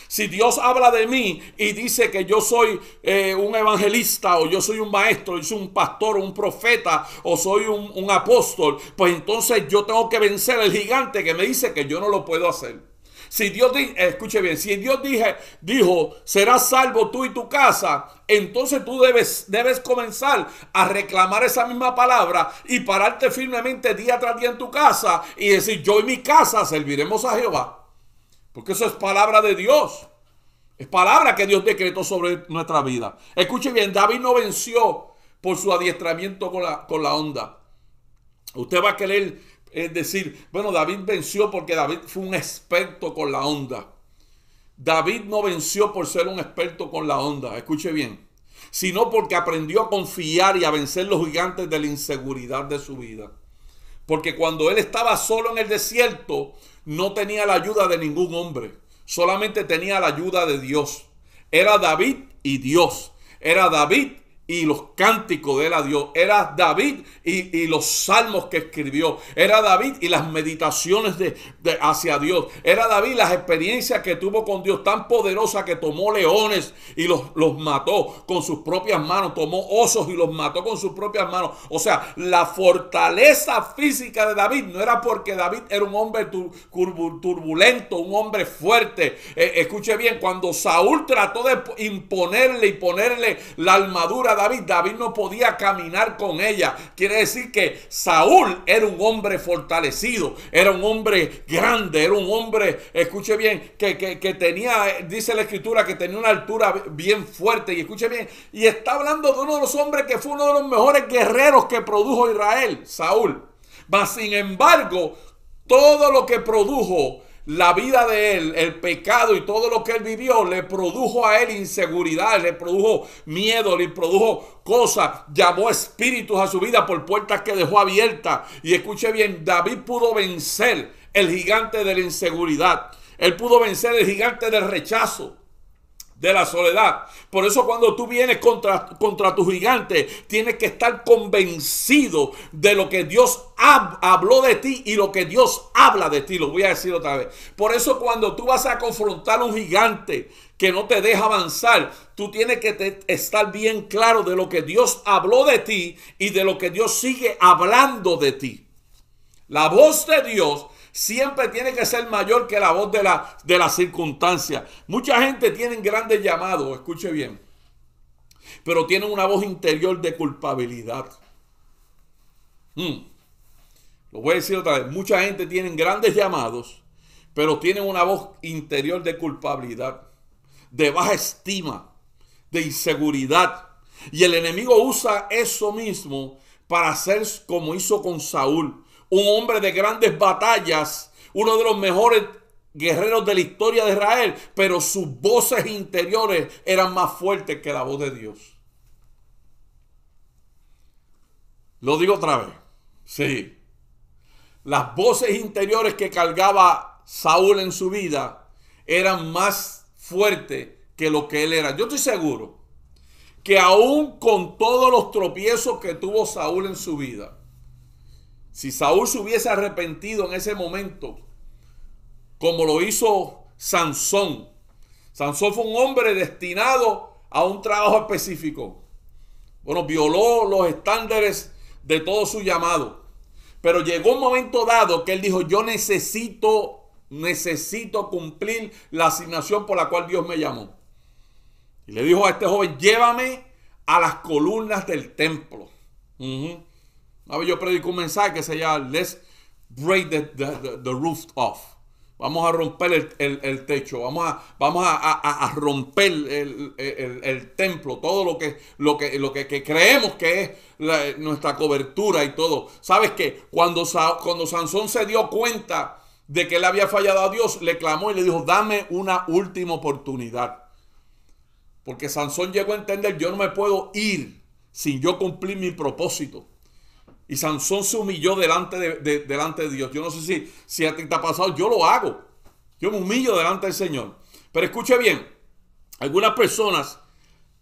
Si Dios habla de mí y dice que yo soy eh, un evangelista o yo soy un maestro, yo soy un pastor o un profeta o soy un, apóstol, pues entonces yo tengo que vencer al gigante que me dice que yo no lo puedo hacer. Si Dios eh, escuche bien, si Dios dije, dijo, serás salvo tú y tu casa, entonces tú debes, debes comenzar a reclamar esa misma palabra y pararte firmemente día tras día en tu casa y decir, yo y mi casa serviremos a Jehová. Porque eso es palabra de Dios. Es palabra que Dios decretó sobre nuestra vida. Escuche bien, David no venció por su adiestramiento con la, onda. Usted va a querer eh, decir, bueno, David venció porque David fue un experto con la onda. David no venció por ser un experto con la onda, escuche bien, sino porque aprendió a confiar y a vencer los gigantes de la inseguridad de su vida. Porque cuando él estaba solo en el desierto, no tenía la ayuda de ningún hombre. Solamente tenía la ayuda de Dios. Era David y Dios. Era David y los cánticos de él Dios. Era David y, los salmos que escribió. Era David y las meditaciones de, hacia Dios. Era David las experiencias que tuvo con Dios tan poderosa que tomó leones y los, los mató con sus propias manos. Tomó osos y los mató con sus propias manos. O sea, la fortaleza física de David no era porque David era un hombre turbulento, un hombre fuerte. Eh, escuche bien, cuando Saúl trató de imponerle y ponerle la armadura David, David no podía caminar con ella. Quiere decir que Saúl era un hombre fortalecido, era un hombre grande, era un hombre, escuche bien, que, que tenía, dice la escritura, que tenía una altura bien fuerte. Y escuche bien, y está hablando de uno de los hombres que fue uno de los mejores guerreros que produjo Israel, Saúl. Mas sin embargo, todo lo que produjo la vida de él, el pecado y todo lo que él vivió, le produjo a él inseguridad, le produjo miedo, le produjo cosas, llamó espíritus a su vida por puertas que dejó abiertas. Y escuche bien, David pudo vencer el gigante de la inseguridad, él pudo vencer el gigante del rechazo, de la soledad. Por eso cuando tú vienes contra, contra tu gigante, tienes que estar convencido de lo que Dios habló de ti y lo que Dios habla de ti. Lo voy a decir otra vez. Por eso cuando tú vas a confrontar a un gigante que no te deja avanzar, tú tienes que estar bien claro de lo que Dios habló de ti y de lo que Dios sigue hablando de ti. La voz de Dios siempre tiene que ser mayor que la voz de la, de circunstancia. Mucha gente tiene grandes llamados, escuche bien, pero tiene una voz interior de culpabilidad. Hmm. Lo voy a decir otra vez, mucha gente tiene grandes llamados, pero tiene una voz interior de culpabilidad, de baja estima, de inseguridad. Y el enemigo usa eso mismo para hacer como hizo con Saúl un hombre de grandes batallas, uno de los mejores guerreros de la historia de Israel, pero sus voces interiores eran más fuertes que la voz de Dios. Lo digo otra vez. Sí. Las voces interiores que cargaba Saúl en su vida eran más fuertes que lo que él era. Yo estoy seguro que aún con todos los tropiezos que tuvo Saúl en su vida, si Saúl se hubiese arrepentido en ese momento, como lo hizo Sansón, Sansón fue un hombre destinado a un trabajo específico. Bueno, violó los estándares de todo su llamado. Pero llegó un momento dado que él dijo, yo necesito, necesito cumplir la asignación por la cual Dios me llamó. Y le dijo a este joven, llévame a las columnas del templo yo predico un mensaje que se llama Let's break the, roof off. Vamos a romper el, techo, vamos a, vamos a, romper el, templo, todo lo que, lo que, lo que, creemos que es nuestra cobertura y todo. ¿Sabes qué? Cuando, cuando Sansón se dio cuenta de que él había fallado a Dios, le clamó y le dijo, dame una última oportunidad. Porque Sansón llegó a entender, yo no me puedo ir sin yo cumplir mi propósito. Y Sansón se humilló delante de, Dios. Yo no sé si, si a ti te ha pasado, yo lo hago. Yo me humillo delante del Señor. Pero escuche bien, algunas personas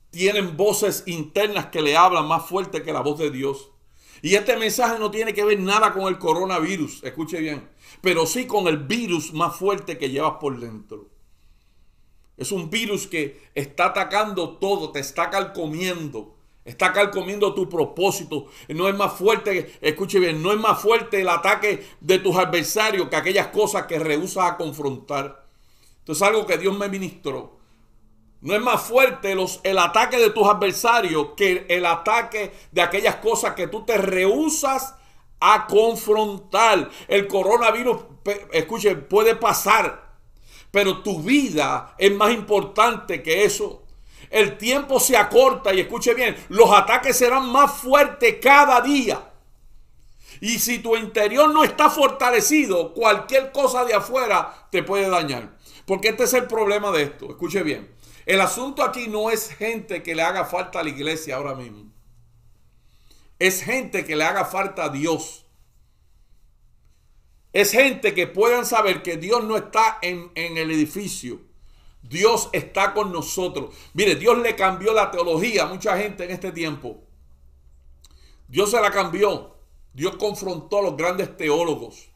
tienen voces internas que le hablan más fuerte que la voz de Dios. Y este mensaje no tiene que ver nada con el coronavirus, escuche bien, pero sí con el virus más fuerte que llevas por dentro. Es un virus que está atacando todo, te está calcomiendo. Está calcomiendo tu propósito. No es más fuerte, escuche bien, no es más fuerte el ataque de tus adversarios que aquellas cosas que rehusas a confrontar. Esto es algo que Dios me ministró. No es más fuerte los, el ataque de tus adversarios que el ataque de aquellas cosas que tú te rehusas a confrontar. El coronavirus, escuche, puede pasar, pero tu vida es más importante que eso. El tiempo se acorta y escuche bien, los ataques serán más fuertes cada día. Y si tu interior no está fortalecido, cualquier cosa de afuera te puede dañar. Porque este es el problema de esto. Escuche bien. El asunto aquí no es gente que le haga falta a la iglesia ahora mismo. Es gente que le haga falta a Dios. Es gente que puedan saber que Dios no está en, en el edificio Dios está con nosotros. Mire, Dios le cambió la teología a mucha gente en este tiempo. Dios se la cambió. Dios confrontó a los grandes teólogos.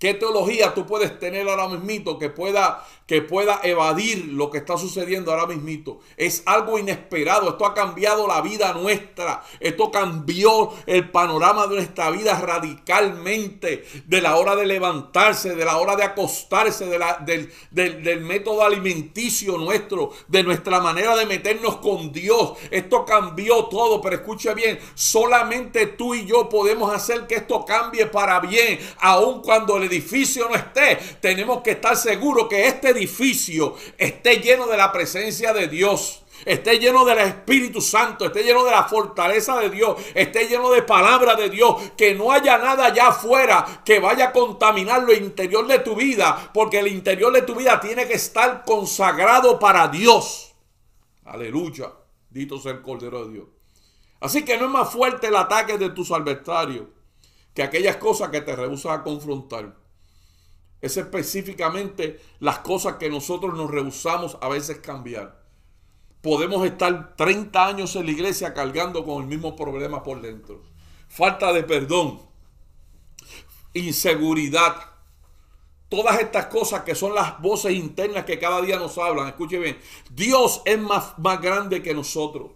¿Qué teología tú puedes tener ahora mismito que pueda, que pueda evadir lo que está sucediendo ahora mismito? Es algo inesperado. Esto ha cambiado la vida nuestra. Esto cambió el panorama de nuestra vida radicalmente. De la hora de levantarse, de la hora de acostarse, de la, del, del, del método alimenticio nuestro, de nuestra manera de meternos con Dios. Esto cambió todo, pero escucha bien, solamente tú y yo podemos hacer que esto cambie para bien, aun cuando el edificio no esté, tenemos que estar seguros que este edificio esté lleno de la presencia de Dios esté lleno del Espíritu Santo, esté lleno de la fortaleza de Dios, esté lleno de palabra de Dios, que no haya nada allá afuera que vaya a contaminar lo interior de tu vida, porque el interior de tu vida tiene que estar consagrado para Dios. Aleluya, dito sea el Cordero de Dios. Así que no es más fuerte el ataque de tus adversarios que aquellas cosas que te rehusas a confrontar. Es específicamente las cosas que nosotros nos rehusamos a veces cambiar. Podemos estar 30 años en la iglesia cargando con el mismo problema por dentro. Falta de perdón, inseguridad, todas estas cosas que son las voces internas que cada día nos hablan. Escuche bien, Dios es más, más grande que nosotros.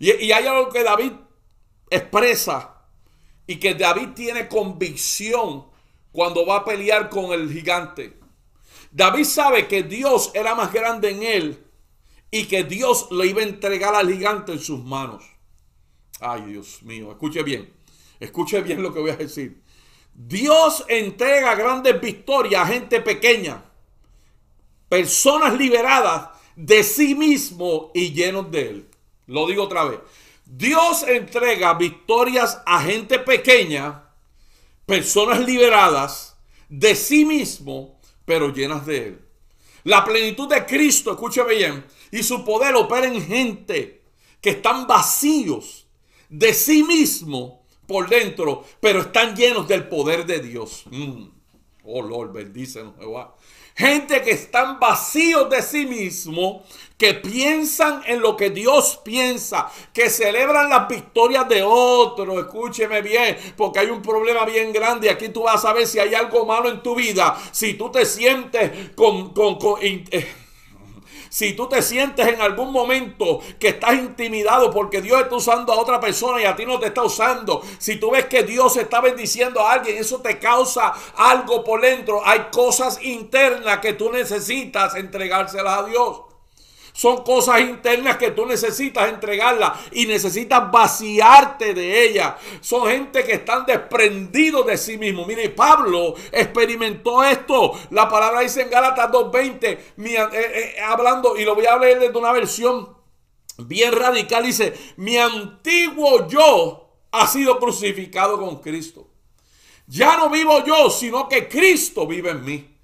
Y, y hay algo que David expresa y que David tiene convicción cuando va a pelear con el gigante. David sabe que Dios era más grande en él y que Dios le iba a entregar al gigante en sus manos. Ay, Dios mío, escuche bien, escuche bien lo que voy a decir. Dios entrega grandes victorias a gente pequeña, personas liberadas de sí mismo y llenos de él. Lo digo otra vez. Dios entrega victorias a gente pequeña, personas liberadas de sí mismo, pero llenas de Él. La plenitud de Cristo, escúchame bien, y su poder opera en gente que están vacíos de sí mismo por dentro, pero están llenos del poder de Dios. Mm. Oh Lord, bendícenos, Jehová gente que están vacíos de sí mismo, que piensan en lo que Dios piensa, que celebran las victorias de otro. Escúcheme bien, porque hay un problema bien grande aquí tú vas a ver si hay algo malo en tu vida, si tú te sientes con... con, eh, si tú te sientes en algún momento que estás intimidado porque Dios está usando a otra persona y a ti no te está usando, si tú ves que Dios está bendiciendo a alguien, eso te causa algo por dentro. Hay cosas internas que tú necesitas entregárselas a Dios. Son cosas internas que tú necesitas entregarlas y necesitas vaciarte de ellas. Son gente que están desprendidos de sí mismo. Mire, Pablo experimentó esto. La palabra dice en Gálatas 2.20, eh, eh, hablando, y lo voy a leer desde una versión bien radical. Dice, mi antiguo yo ha sido crucificado con Cristo. Ya no vivo yo, sino que Cristo vive en mí.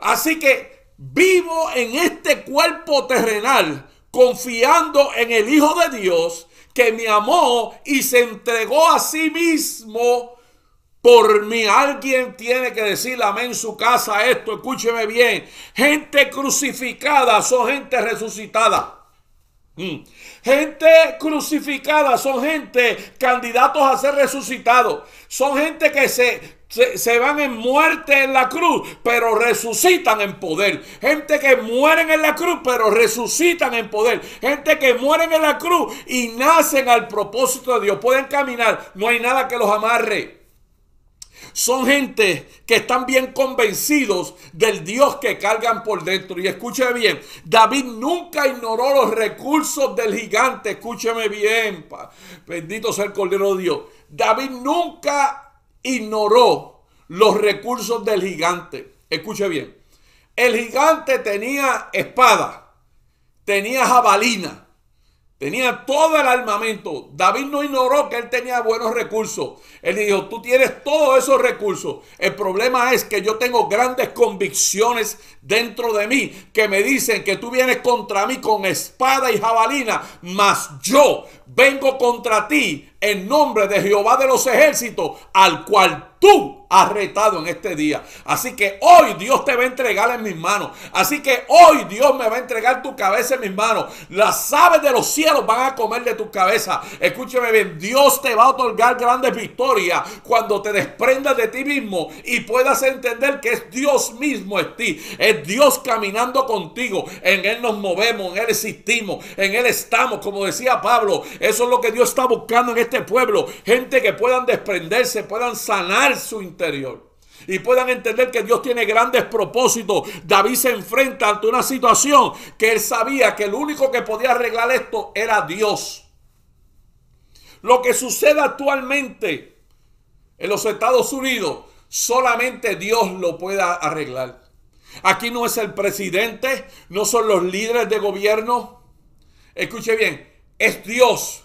Así que vivo en este cuerpo terrenal, confiando en el Hijo de Dios que me amó y se entregó a sí mismo por mí. Alguien tiene que decir amén en su casa esto, escúcheme bien. Gente crucificada son gente resucitada. Mm. Gente crucificada son gente candidatos a ser resucitados. Son gente que se se, van en muerte en la cruz, pero resucitan en poder. Gente que mueren en la cruz, pero resucitan en poder. Gente que mueren en la cruz y nacen al propósito de Dios. Pueden caminar, no hay nada que los amarre. Son gente que están bien convencidos del Dios que cargan por dentro. Y escuche bien, David nunca ignoró los recursos del gigante. Escúcheme bien, bendito sea el Cordero de Dios. David nunca ignoró los recursos del gigante. Escuche bien. El gigante tenía espada, tenía jabalina, tenía todo el armamento. David no ignoró que él tenía buenos recursos. Él dijo, tú tienes todos esos recursos. El problema es que yo tengo grandes convicciones dentro de mí que me dicen que tú vienes contra mí con espada y jabalina, mas yo vengo contra ti en nombre de Jehová de los ejércitos, al cual tú has retado en este día. Así que hoy Dios te va a entregar en mis manos. Así que hoy Dios me va a entregar tu cabeza en mis manos. Las aves de los cielos van a comer de tu cabeza. Escúcheme bien, Dios te va a otorgar grandes victorias cuando te desprendas de ti mismo y puedas entender que es Dios mismo en ti. Es Dios caminando contigo. En Él nos movemos, en Él existimos, en Él estamos. Como decía Pablo, eso es lo que Dios está buscando en este pueblo. Gente que puedan desprenderse, puedan sanar su interior y puedan entender que Dios tiene grandes propósitos. David se enfrenta ante una situación que él sabía que el único que podía arreglar esto era Dios. Lo que sucede actualmente en los Estados Unidos, solamente Dios lo pueda arreglar. Aquí no es el presidente, no son los líderes de gobierno. Escuche bien, es Dios.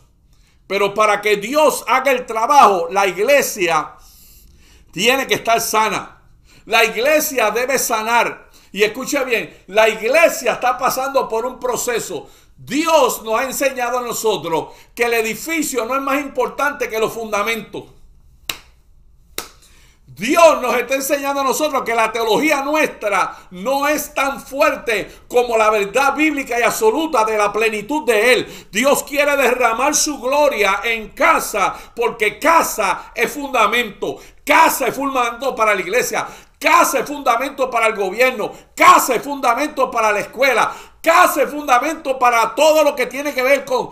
Pero para que Dios haga el trabajo, la iglesia tiene que estar sana. La iglesia debe sanar. Y escucha bien, la iglesia está pasando por un proceso. Dios nos ha enseñado a nosotros que el edificio no es más importante que los fundamentos. Dios nos está enseñando a nosotros que la teología nuestra no es tan fuerte como la verdad bíblica y absoluta de la plenitud de Él. Dios quiere derramar su gloria en casa porque casa es fundamento. Casa es fundamento para la iglesia. Casa es fundamento para el gobierno. Casa es fundamento para la escuela es fundamento para todo lo que tiene que ver con,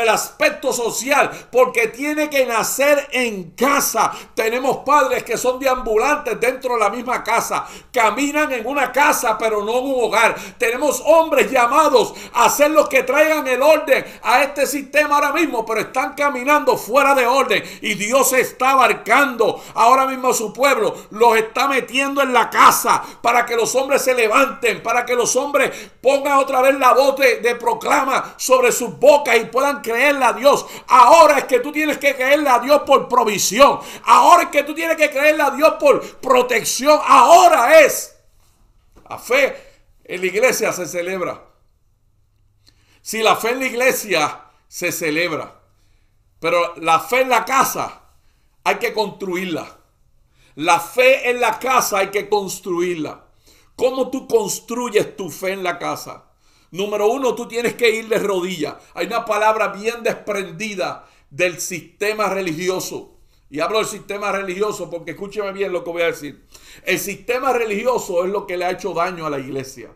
el aspecto social, porque tiene que nacer en casa. Tenemos padres que son deambulantes dentro de la misma casa, caminan en una casa, pero no en un hogar. Tenemos hombres llamados a ser los que traigan el orden a este sistema ahora mismo, pero están caminando fuera de orden y Dios está abarcando ahora mismo a su pueblo, los está metiendo en la casa para que los hombres se levanten, para que los hombres pongan otra vez la voz de, proclama sobre sus bocas y puedan creerle a Dios. Ahora es que tú tienes que creerle a Dios por provisión. Ahora es que tú tienes que creerle a Dios por protección. Ahora es. La fe en la iglesia se celebra. Si la fe en la iglesia se celebra. Pero la fe en la casa hay que construirla. La fe en la casa hay que construirla. ¿Cómo tú construyes tu fe en la casa? Número uno, tú tienes que ir de rodillas. Hay una palabra bien desprendida del sistema religioso. Y hablo del sistema religioso porque escúcheme bien lo que voy a decir. El sistema religioso es lo que le ha hecho daño a la iglesia.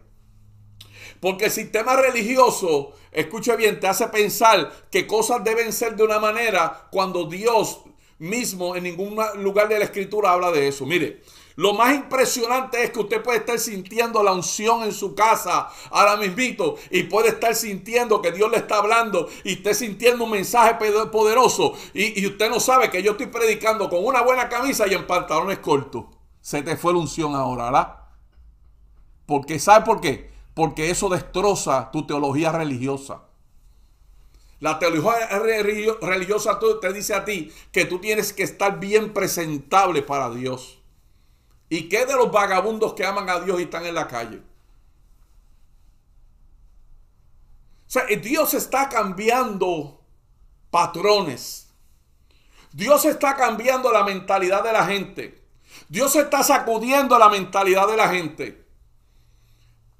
Porque el sistema religioso, escuche bien, te hace pensar que cosas deben ser de una manera cuando Dios mismo en ningún lugar de la escritura habla de eso. Mire, lo más impresionante es que usted puede estar sintiendo la unción en su casa ahora mismito y puede estar sintiendo que Dios le está hablando y esté sintiendo un mensaje poderoso y, usted no sabe que yo estoy predicando con una buena camisa y en pantalones cortos. Se te fue la unción ahora, ¿verdad? Porque, ¿sabe por qué? Porque eso destroza tu teología religiosa. La teología religiosa te dice a ti que tú tienes que estar bien presentable para Dios. ¿Y qué de los vagabundos que aman a Dios y están en la calle? O sea, Dios está cambiando patrones. Dios está cambiando la mentalidad de la gente. Dios está sacudiendo la mentalidad de la gente.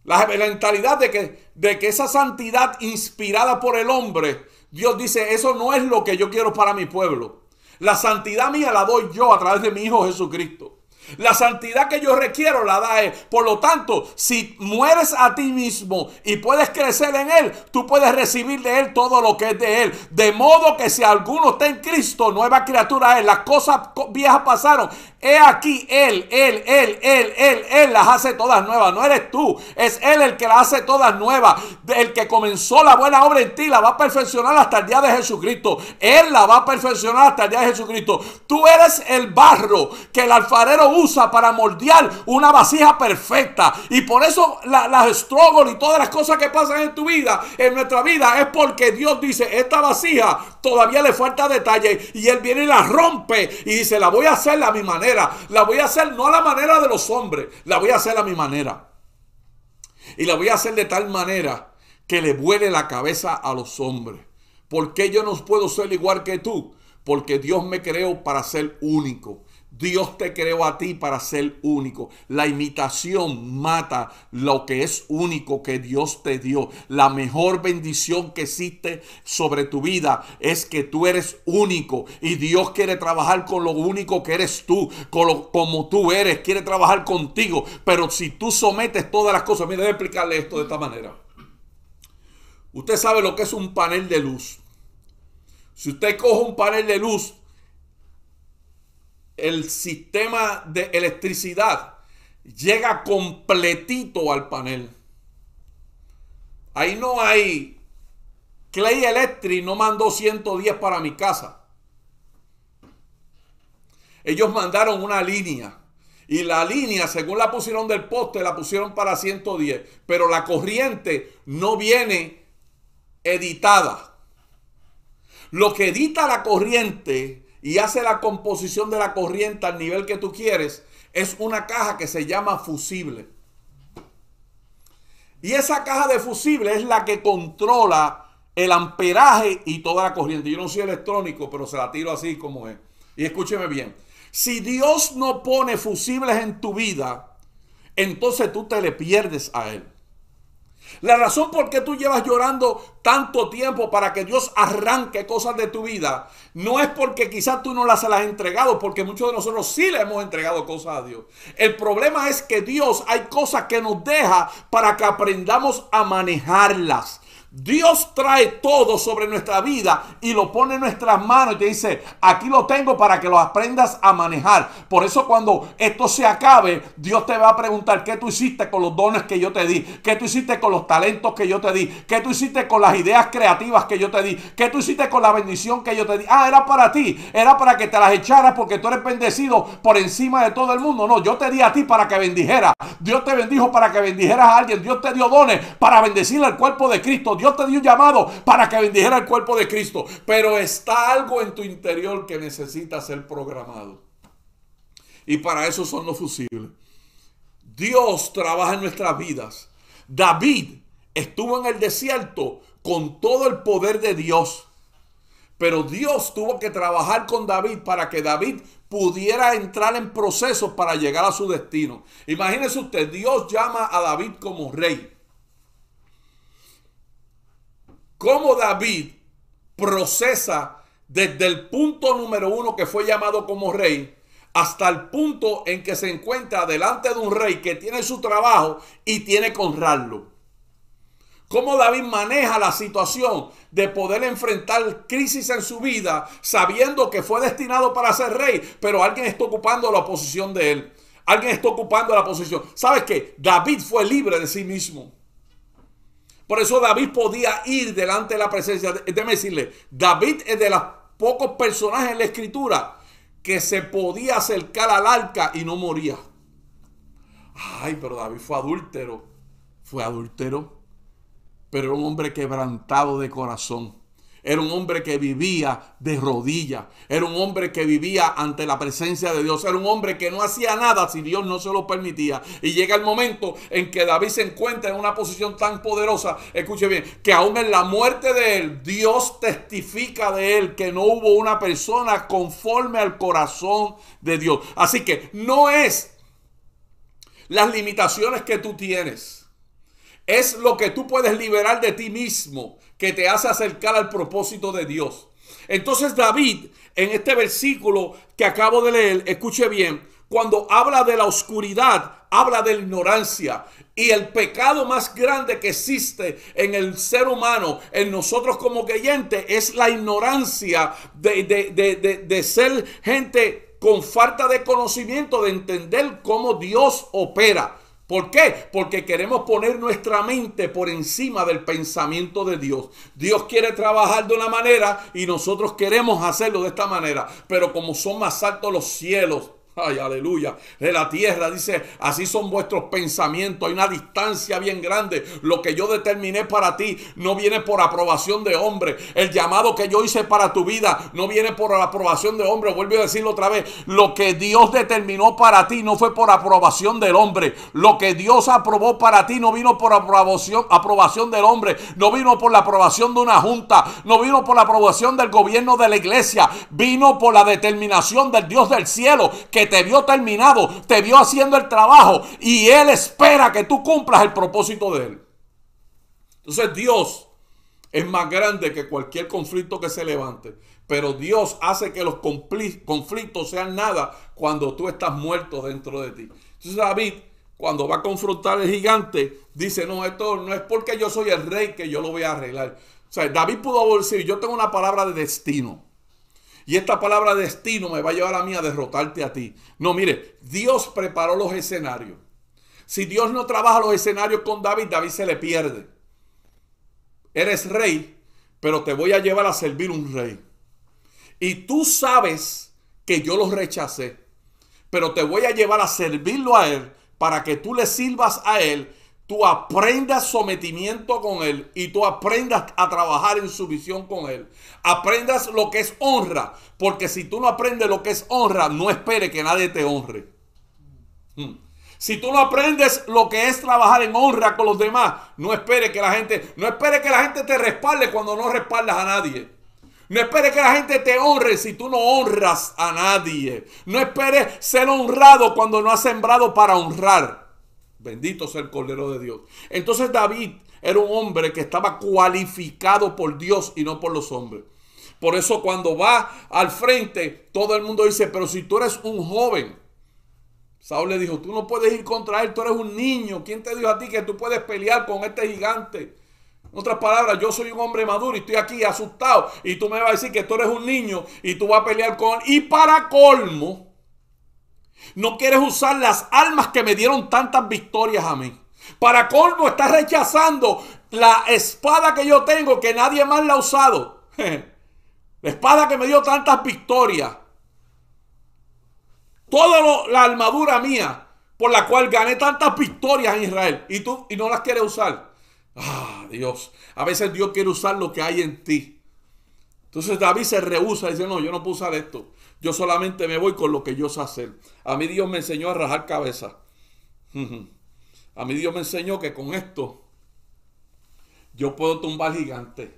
La, mentalidad de que, de que esa santidad inspirada por el hombre, Dios dice, eso no es lo que yo quiero para mi pueblo. La santidad mía la doy yo a través de mi Hijo Jesucristo. La santidad que yo requiero la da Él. Por lo tanto, si mueres a ti mismo y puedes crecer en Él, tú puedes recibir de Él todo lo que es de Él. De modo que si alguno está en Cristo, nueva criatura es. Las cosas viejas pasaron. He aquí, Él, Él, Él, Él, Él, Él las hace todas nuevas. No eres tú, es Él el que las hace todas nuevas. El que comenzó la buena obra en ti la va a perfeccionar hasta el día de Jesucristo. Él la va a perfeccionar hasta el día de Jesucristo. Tú eres el barro que el alfarero usa usa para moldear una vasija perfecta. Y por eso las struggles y todas las cosas que pasan en tu vida, en nuestra vida, es porque Dios dice, esta vasija todavía le falta detalle. Y Él viene y la rompe y dice, la voy a hacer a mi manera. La voy a hacer no a la manera de los hombres, la voy a hacer a mi manera. Y la voy a hacer de tal manera que le vuele la cabeza a los hombres. porque yo no puedo ser igual que tú? Porque Dios me creó para ser único. Dios te creó a ti para ser único. La imitación mata lo que es único que Dios te dio. La mejor bendición que existe sobre tu vida es que tú eres único y Dios quiere trabajar con lo único que eres tú, como tú eres, quiere trabajar contigo. Pero si tú sometes todas las cosas, mira, voy a explicarle esto de esta manera. Usted sabe lo que es un panel de luz. Si usted coge un panel de luz el sistema de electricidad llega completito al panel. Ahí no hay. Clay Electric no mandó 110 para mi casa. Ellos mandaron una línea. Y la línea, según la pusieron del poste, la pusieron para 110. Pero la corriente no viene editada. Lo que edita la corriente y hace la composición de la corriente al nivel que tú quieres, es una caja que se llama fusible. Y esa caja de fusible es la que controla el amperaje y toda la corriente. Yo no soy electrónico, pero se la tiro así como es. Y escúcheme bien, si Dios no pone fusibles en tu vida, entonces tú te le pierdes a Él. La razón por qué tú llevas llorando tanto tiempo para que Dios arranque cosas de tu vida no es porque quizás tú no las, has entregado, porque muchos de nosotros sí le hemos entregado cosas a Dios. El problema es que Dios hay cosas que nos deja para que aprendamos a manejarlas. Dios trae todo sobre nuestra vida y lo pone en nuestras manos y te dice, aquí lo tengo para que lo aprendas a manejar. Por eso cuando esto se acabe, Dios te va a preguntar, ¿qué tú hiciste con los dones que yo te di? ¿Qué tú hiciste con los talentos que yo te di? ¿Qué tú hiciste con las ideas creativas que yo te di? ¿Qué tú hiciste con la bendición que yo te di? Ah, era para ti, era para que te las echaras porque tú eres bendecido por encima de todo el mundo. No, yo te di a ti para que bendijeras. Dios te bendijo para que bendijeras a alguien. Dios te dio dones para bendecir al cuerpo de Cristo. Dios te dio un llamado para que bendijera el cuerpo de Cristo. Pero está algo en tu interior que necesita ser programado. Y para eso son los fusibles. Dios trabaja en nuestras vidas. David estuvo en el desierto con todo el poder de Dios. Pero Dios tuvo que trabajar con David para que David pudiera entrar en proceso para llegar a su destino. Imagínese usted, Dios llama a David como rey cómo David procesa desde el punto número uno que fue llamado como rey hasta el punto en que se encuentra delante de un rey que tiene su trabajo y tiene que honrarlo. Cómo David maneja la situación de poder enfrentar crisis en su vida sabiendo que fue destinado para ser rey, pero alguien está ocupando la posición de él. Alguien está ocupando la posición. ¿Sabes qué? David fue libre de sí mismo. Por eso David podía ir delante de la presencia. Déjeme decirle, David es de los pocos personajes en la escritura que se podía acercar al arca y no moría. Ay, pero David fue adúltero. Fue adúltero. Pero era un hombre quebrantado de corazón. Era un hombre que vivía de rodillas. Era un hombre que vivía ante la presencia de Dios. Era un hombre que no hacía nada si Dios no se lo permitía. Y llega el momento en que David se encuentra en una posición tan poderosa. Escuche bien, que aún en la muerte de él, Dios testifica de él que no hubo una persona conforme al corazón de Dios. Así que no es las limitaciones que tú tienes. Es lo que tú puedes liberar de ti mismo que te hace acercar al propósito de Dios. Entonces David, en este versículo que acabo de leer, escuche bien, cuando habla de la oscuridad, habla de la ignorancia. Y el pecado más grande que existe en el ser humano, en nosotros como creyentes, es la ignorancia de, ser gente con falta de conocimiento, de entender cómo Dios opera. ¿Por qué? Porque queremos poner nuestra mente por encima del pensamiento de Dios. Dios quiere trabajar de una manera y nosotros queremos hacerlo de esta manera. Pero como son más altos los cielos ay, aleluya, de la tierra. Dice, así son vuestros pensamientos. Hay una distancia bien grande. Lo que yo determiné para ti no viene por aprobación de hombre. El llamado que yo hice para tu vida no viene por la aprobación de hombre. Vuelvo a decirlo otra vez. Lo que Dios determinó para ti no fue por aprobación del hombre. Lo que Dios aprobó para ti no vino por aprobación, aprobación del hombre. No vino por la aprobación de una junta. No vino por la aprobación del gobierno de la iglesia. Vino por la determinación del Dios del cielo que te vio terminado, te vio haciendo el trabajo y Él espera que tú cumplas el propósito de Él. Entonces Dios es más grande que cualquier conflicto que se levante, pero Dios hace que los conflictos sean nada cuando tú estás muerto dentro de ti. Entonces David, cuando va a confrontar al gigante, dice, no, esto no es porque yo soy el rey que yo lo voy a arreglar. O sea, David pudo decir, yo tengo una palabra de destino. Y esta palabra destino me va a llevar a mí a derrotarte a ti. No, mire, Dios preparó los escenarios. Si Dios no trabaja los escenarios con David, David se le pierde. Eres rey, pero te voy a llevar a servir un rey. Y tú sabes que yo los rechacé, pero te voy a llevar a servirlo a él para que tú le sirvas a él tú aprendas sometimiento con Él y tú aprendas a trabajar en su visión con Él. Aprendas lo que es honra, porque si tú no aprendes lo que es honra, no espere que nadie te honre. Hmm. Si tú no aprendes lo que es trabajar en honra con los demás, no espere que la gente, no espere que la gente te respalde cuando no respaldas a nadie. No espere que la gente te honre si tú no honras a nadie. No espere ser honrado cuando no has sembrado para honrar. Bendito sea el Cordero de Dios. Entonces David era un hombre que estaba cualificado por Dios y no por los hombres. Por eso cuando va al frente, todo el mundo dice, pero si tú eres un joven, Saúl le dijo, tú no puedes ir contra él, tú eres un niño. ¿Quién te dijo a ti que tú puedes pelear con este gigante? En otras palabras, yo soy un hombre maduro y estoy aquí asustado. Y tú me vas a decir que tú eres un niño y tú vas a pelear con él. Y para colmo, no quieres usar las armas que me dieron tantas victorias a mí. Para colmo, estás rechazando la espada que yo tengo que nadie más la ha usado. La espada que me dio tantas victorias. Toda la armadura mía por la cual gané tantas victorias en Israel. Y tú y no las quieres usar. Ah, Dios. A veces Dios quiere usar lo que hay en ti. Entonces David se rehúsa y dice, no, yo no puedo usar esto. Yo solamente me voy con lo que yo sé hacer. A mí Dios me enseñó a rajar cabeza. A mí Dios me enseñó que con esto yo puedo tumbar gigantes.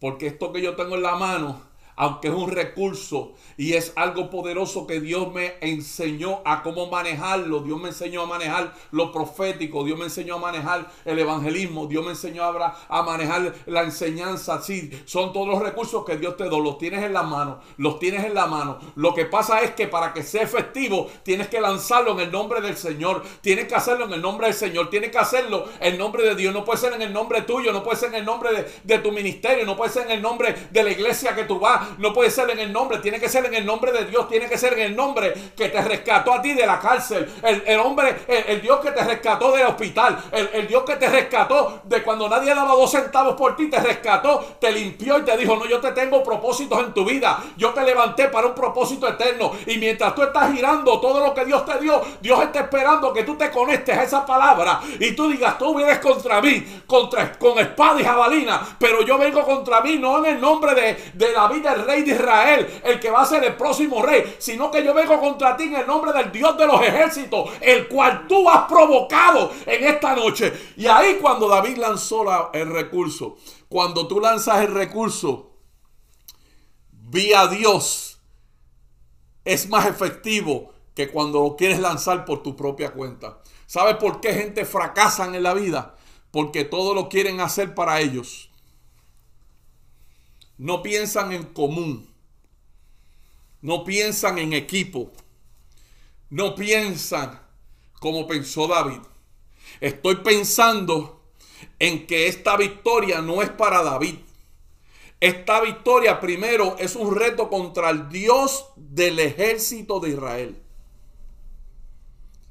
Porque esto que yo tengo en la mano aunque es un recurso y es algo poderoso que Dios me enseñó a cómo manejarlo. Dios me enseñó a manejar lo profético, Dios me enseñó a manejar el evangelismo, Dios me enseñó a, a manejar la enseñanza. Sí, son todos los recursos que Dios te da, los tienes en la mano, los tienes en la mano. Lo que pasa es que para que sea efectivo tienes que lanzarlo en el nombre del Señor, tienes que hacerlo en el nombre del Señor, tienes que hacerlo en nombre de Dios, no puede ser en el nombre tuyo, no puede ser en el nombre de tu ministerio, no puede ser en el nombre de la iglesia que tú vas, no puede ser en el nombre, tiene que ser en el nombre de Dios, tiene que ser en el nombre que te rescató a ti de la cárcel, el, hombre, el, Dios que te rescató del hospital, el, Dios que te rescató de cuando nadie daba dos centavos por ti, te rescató, te limpió y te dijo, no, yo te tengo propósitos en tu vida, yo te levanté para un propósito eterno y mientras tú estás girando todo lo que Dios te dio, Dios está esperando que tú te conectes a esa palabra y tú digas, tú vienes contra mí, contra, con espada y jabalina, pero yo vengo contra mí, no en el nombre de, de vida el rey de Israel, el que va a ser el próximo rey, sino que yo vengo contra ti en el nombre del Dios de los ejércitos, el cual tú has provocado en esta noche. Y ahí cuando David lanzó el recurso, cuando tú lanzas el recurso, vía Dios, es más efectivo que cuando lo quieres lanzar por tu propia cuenta. ¿Sabes por qué gente fracasan en la vida? Porque todo lo quieren hacer para ellos no piensan en común, no piensan en equipo, no piensan como pensó David. Estoy pensando en que esta victoria no es para David. Esta victoria primero es un reto contra el Dios del ejército de Israel.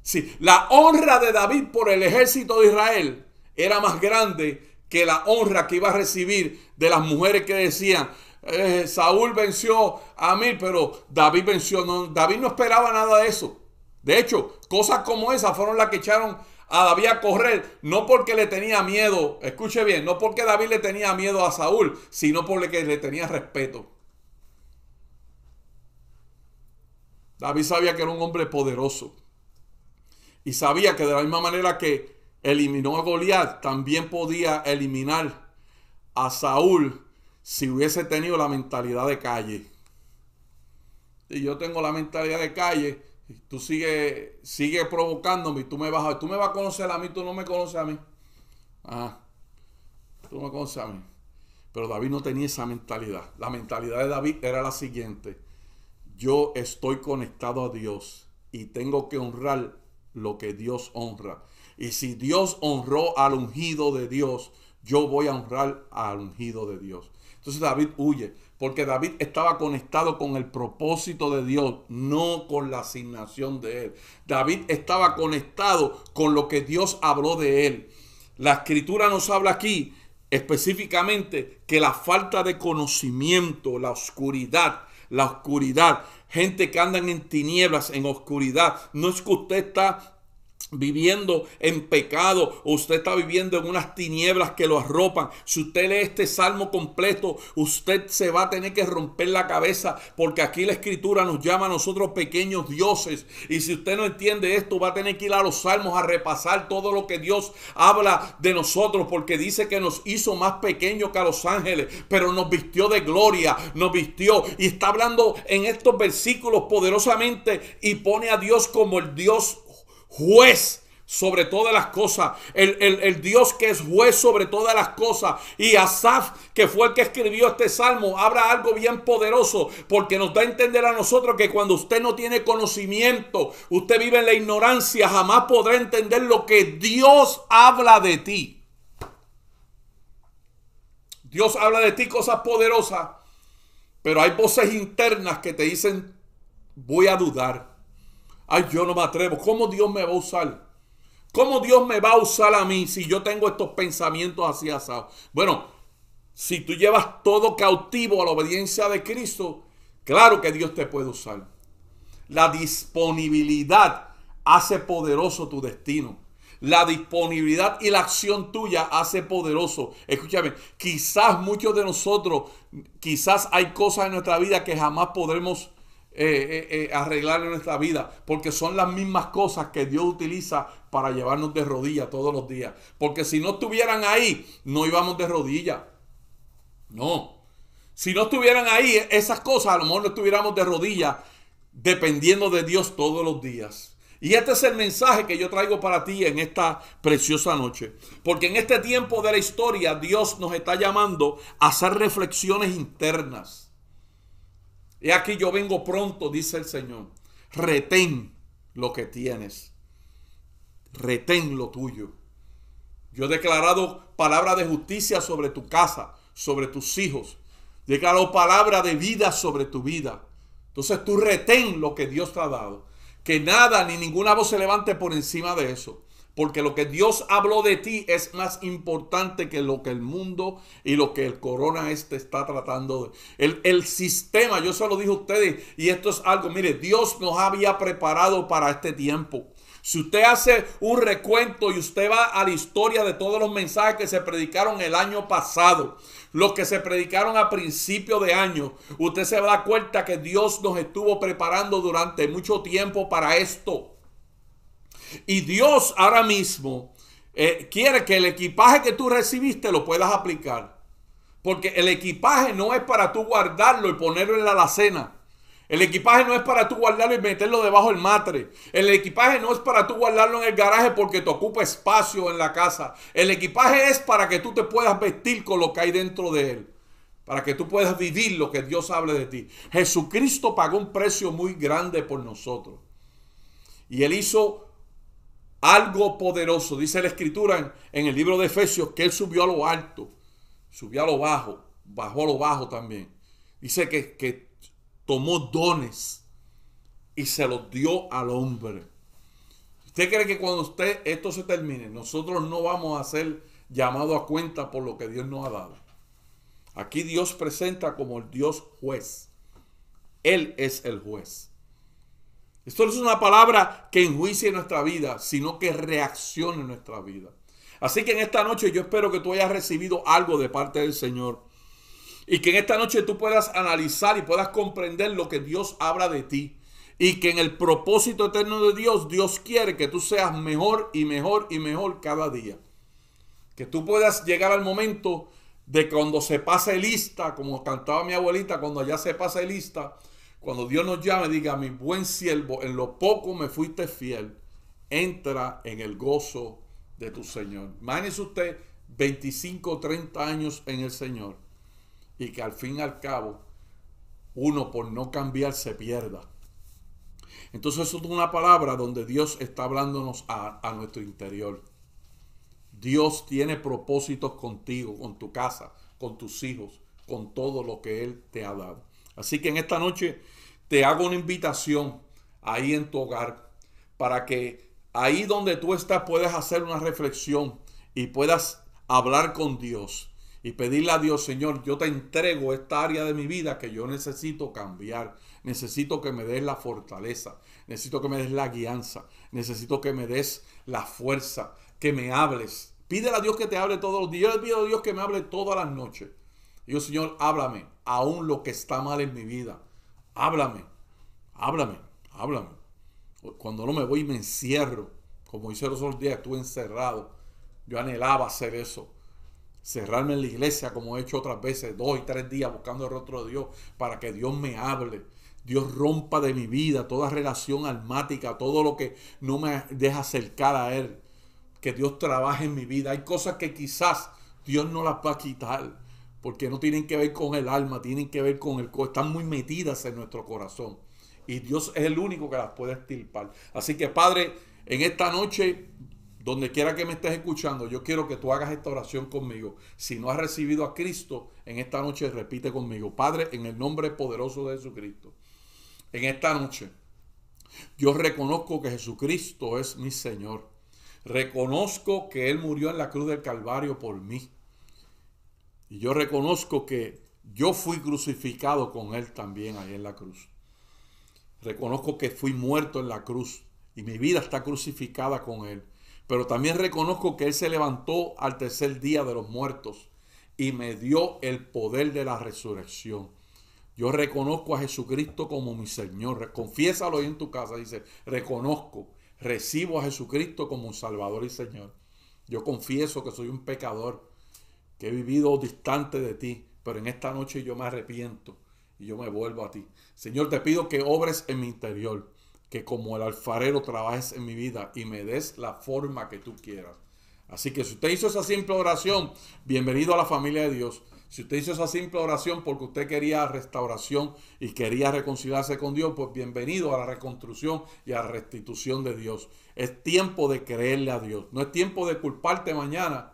Sí, la honra de David por el ejército de Israel era más grande que la honra que iba a recibir de las mujeres que decían, eh, Saúl venció a mí, pero David venció. David no esperaba nada de eso. De hecho, cosas como esas fueron las que echaron a David a correr, no porque le tenía miedo, escuche bien, no porque David le tenía miedo a Saúl, sino porque le tenía respeto. David sabía que era un hombre poderoso y sabía que de la misma manera que eliminó a Goliat, también podía eliminar a Saúl si hubiese tenido la mentalidad de calle. Y yo tengo la mentalidad de calle, tú sigues sigue provocándome y tú me vas a, tú me vas a conocer a mí, tú no me conoces a mí. Ah, tú no me conoces a mí. Pero David no tenía esa mentalidad. La mentalidad de David era la siguiente. Yo estoy conectado a Dios y tengo que honrar lo que Dios honra. Y si Dios honró al ungido de Dios, yo voy a honrar al ungido de Dios. Entonces David huye, porque David estaba conectado con el propósito de Dios, no con la asignación de él. David estaba conectado con lo que Dios habló de él. La escritura nos habla aquí específicamente que la falta de conocimiento, la oscuridad, la oscuridad, gente que andan en tinieblas, en oscuridad, no es que usted está viviendo en pecado o usted está viviendo en unas tinieblas que lo arropan, si usted lee este salmo completo, usted se va a tener que romper la cabeza porque aquí la escritura nos llama a nosotros pequeños dioses y si usted no entiende esto va a tener que ir a los salmos a repasar todo lo que Dios habla de nosotros porque dice que nos hizo más pequeños que a los ángeles, pero nos vistió de gloria, nos vistió y está hablando en estos versículos poderosamente y pone a Dios como el Dios juez sobre todas las cosas, el, Dios que es juez sobre todas las cosas. Y Asaf, que fue el que escribió este salmo, habla algo bien poderoso, porque nos da a entender a nosotros que cuando usted no tiene conocimiento, usted vive en la ignorancia, jamás podrá entender lo que Dios habla de ti. Dios habla de ti cosas poderosas, pero hay voces internas que te dicen, voy a dudar Ay, yo no me atrevo. ¿Cómo Dios me va a usar? ¿Cómo Dios me va a usar a mí si yo tengo estos pensamientos así asados? Bueno, si tú llevas todo cautivo a la obediencia de Cristo, claro que Dios te puede usar. La disponibilidad hace poderoso tu destino. La disponibilidad y la acción tuya hace poderoso. Escúchame, quizás muchos de nosotros, quizás hay cosas en nuestra vida que jamás podremos eh, eh, eh, arreglar nuestra vida, porque son las mismas cosas que Dios utiliza para llevarnos de rodillas todos los días. Porque si no estuvieran ahí, no íbamos de rodillas. No. Si no estuvieran ahí, esas cosas a lo mejor no estuviéramos de rodillas dependiendo de Dios todos los días. Y este es el mensaje que yo traigo para ti en esta preciosa noche. Porque en este tiempo de la historia Dios nos está llamando a hacer reflexiones internas. He aquí yo vengo pronto, dice el Señor. Retén lo que tienes. Retén lo tuyo. Yo he declarado palabra de justicia sobre tu casa, sobre tus hijos. declarado palabra de vida sobre tu vida. Entonces tú retén lo que Dios te ha dado. Que nada ni ninguna voz se levante por encima de eso porque lo que Dios habló de ti es más importante que lo que el mundo y lo que el corona este está tratando de. El, sistema, yo se lo dije a ustedes, y esto es algo, mire, Dios nos había preparado para este tiempo. Si usted hace un recuento y usted va a la historia de todos los mensajes que se predicaron el año pasado, los que se predicaron a principio de año, usted se da cuenta que Dios nos estuvo preparando durante mucho tiempo para esto. Y Dios ahora mismo eh, quiere que el equipaje que tú recibiste lo puedas aplicar. Porque el equipaje no es para tú guardarlo y ponerlo en la alacena. El equipaje no es para tú guardarlo y meterlo debajo del matre. El equipaje no es para tú guardarlo en el garaje porque te ocupa espacio en la casa. El equipaje es para que tú te puedas vestir con lo que hay dentro de él. Para que tú puedas vivir lo que Dios hable de ti. Jesucristo pagó un precio muy grande por nosotros. Y él hizo algo poderoso. Dice la escritura en, el libro de Efesios que él subió a lo alto, subió a lo bajo, bajó a lo bajo también. Dice que, que tomó dones y se los dio al hombre. ¿Usted cree que cuando usted esto se termine, nosotros no vamos a ser llamados a cuenta por lo que Dios nos ha dado? Aquí Dios presenta como el Dios juez. Él es el juez. Esto no es una palabra que enjuicie nuestra vida, sino que reaccione nuestra vida. Así que en esta noche yo espero que tú hayas recibido algo de parte del Señor. Y que en esta noche tú puedas analizar y puedas comprender lo que Dios habla de ti. Y que en el propósito eterno de Dios, Dios quiere que tú seas mejor y mejor y mejor cada día. Que tú puedas llegar al momento de cuando se pase lista, como cantaba mi abuelita, cuando ya se pase lista, cuando Dios nos llame, diga, mi buen siervo, en lo poco me fuiste fiel, entra en el gozo de tu Señor. Imagínese usted 25 o 30 años en el Señor y que al fin y al cabo uno por no cambiar se pierda. Entonces eso es una palabra donde Dios está hablándonos a nuestro interior. Dios tiene propósitos contigo, con tu casa, con tus hijos, con todo lo que Él te ha dado. Así que en esta noche te hago una invitación ahí en tu hogar para que ahí donde tú estás puedas hacer una reflexión y puedas hablar con Dios y pedirle a Dios, Señor, yo te entrego esta área de mi vida que yo necesito cambiar. Necesito que me des la fortaleza, necesito que me des la guianza, necesito que me des la fuerza, que me hables. Pídele a Dios que te hable todos los días. Yo le pido a Dios que me hable todas las noches yo Señor, háblame, aún lo que está mal en mi vida. Háblame, háblame, háblame. Cuando no me voy, me encierro. Como hice los otros días, estuve encerrado. Yo anhelaba hacer eso. Cerrarme en la iglesia, como he hecho otras veces, dos y tres días buscando el rostro de Dios para que Dios me hable. Dios rompa de mi vida toda relación almática, todo lo que no me deja acercar a Él. Que Dios trabaje en mi vida. Hay cosas que quizás Dios no las va a quitar porque no tienen que ver con el alma, tienen que ver con el corazón, están muy metidas en nuestro corazón. Y Dios es el único que las puede estirpar. Así que Padre, en esta noche, donde quiera que me estés escuchando, yo quiero que tú hagas esta oración conmigo. Si no has recibido a Cristo, en esta noche repite conmigo. Padre, en el nombre poderoso de Jesucristo, en esta noche, yo reconozco que Jesucristo es mi Señor. Reconozco que Él murió en la cruz del Calvario por mí. Y yo reconozco que yo fui crucificado con Él también ahí en la cruz. Reconozco que fui muerto en la cruz y mi vida está crucificada con Él. Pero también reconozco que Él se levantó al tercer día de los muertos y me dio el poder de la resurrección. Yo reconozco a Jesucristo como mi Señor. Confiésalo ahí en tu casa. Dice, reconozco, recibo a Jesucristo como un Salvador y Señor. Yo confieso que soy un pecador que he vivido distante de ti, pero en esta noche yo me arrepiento y yo me vuelvo a ti. Señor, te pido que obres en mi interior, que como el alfarero trabajes en mi vida y me des la forma que tú quieras. Así que si usted hizo esa simple oración, bienvenido a la familia de Dios. Si usted hizo esa simple oración porque usted quería restauración y quería reconciliarse con Dios, pues bienvenido a la reconstrucción y a la restitución de Dios. Es tiempo de creerle a Dios. No es tiempo de culparte mañana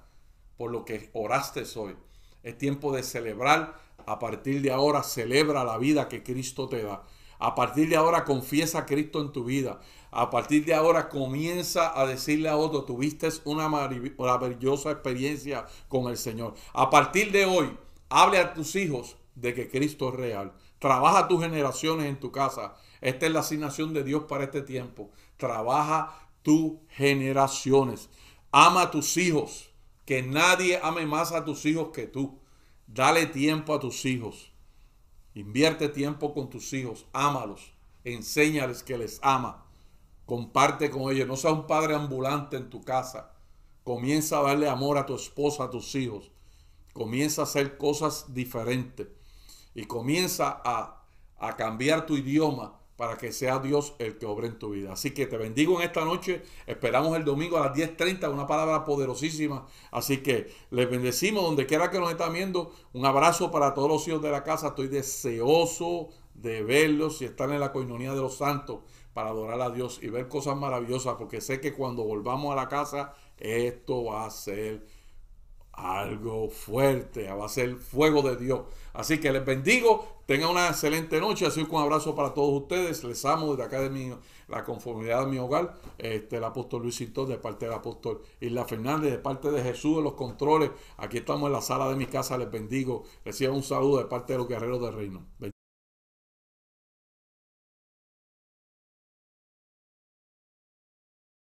por lo que oraste hoy. Es tiempo de celebrar. A partir de ahora celebra la vida que Cristo te da. A partir de ahora confiesa a Cristo en tu vida. A partir de ahora comienza a decirle a otro, tuviste una maravillosa experiencia con el Señor. A partir de hoy, hable a tus hijos de que Cristo es real. Trabaja tus generaciones en tu casa. Esta es la asignación de Dios para este tiempo. Trabaja tus generaciones. Ama a tus hijos que nadie ame más a tus hijos que tú. Dale tiempo a tus hijos. Invierte tiempo con tus hijos. Ámalos. Enséñales que les ama. Comparte con ellos. No sea un padre ambulante en tu casa. Comienza a darle amor a tu esposa, a tus hijos. Comienza a hacer cosas diferentes. Y comienza a, a cambiar tu idioma para que sea Dios el que obre en tu vida. Así que te bendigo en esta noche. Esperamos el domingo a las 10.30, una palabra poderosísima. Así que les bendecimos donde quiera que nos estén viendo. Un abrazo para todos los hijos de la casa. Estoy deseoso de verlos y estar en la coinonía de los santos para adorar a Dios y ver cosas maravillosas, porque sé que cuando volvamos a la casa, esto va a ser algo fuerte, va a ser fuego de Dios. Así que les bendigo, tengan una excelente noche, así un abrazo para todos ustedes, les amo desde acá de mi, la conformidad de mi hogar, este, el apóstol Luis de parte del apóstol Isla Fernández, de parte de Jesús de los controles, aquí estamos en la sala de mi casa, les bendigo, reciban un saludo de parte de los guerreros del reino.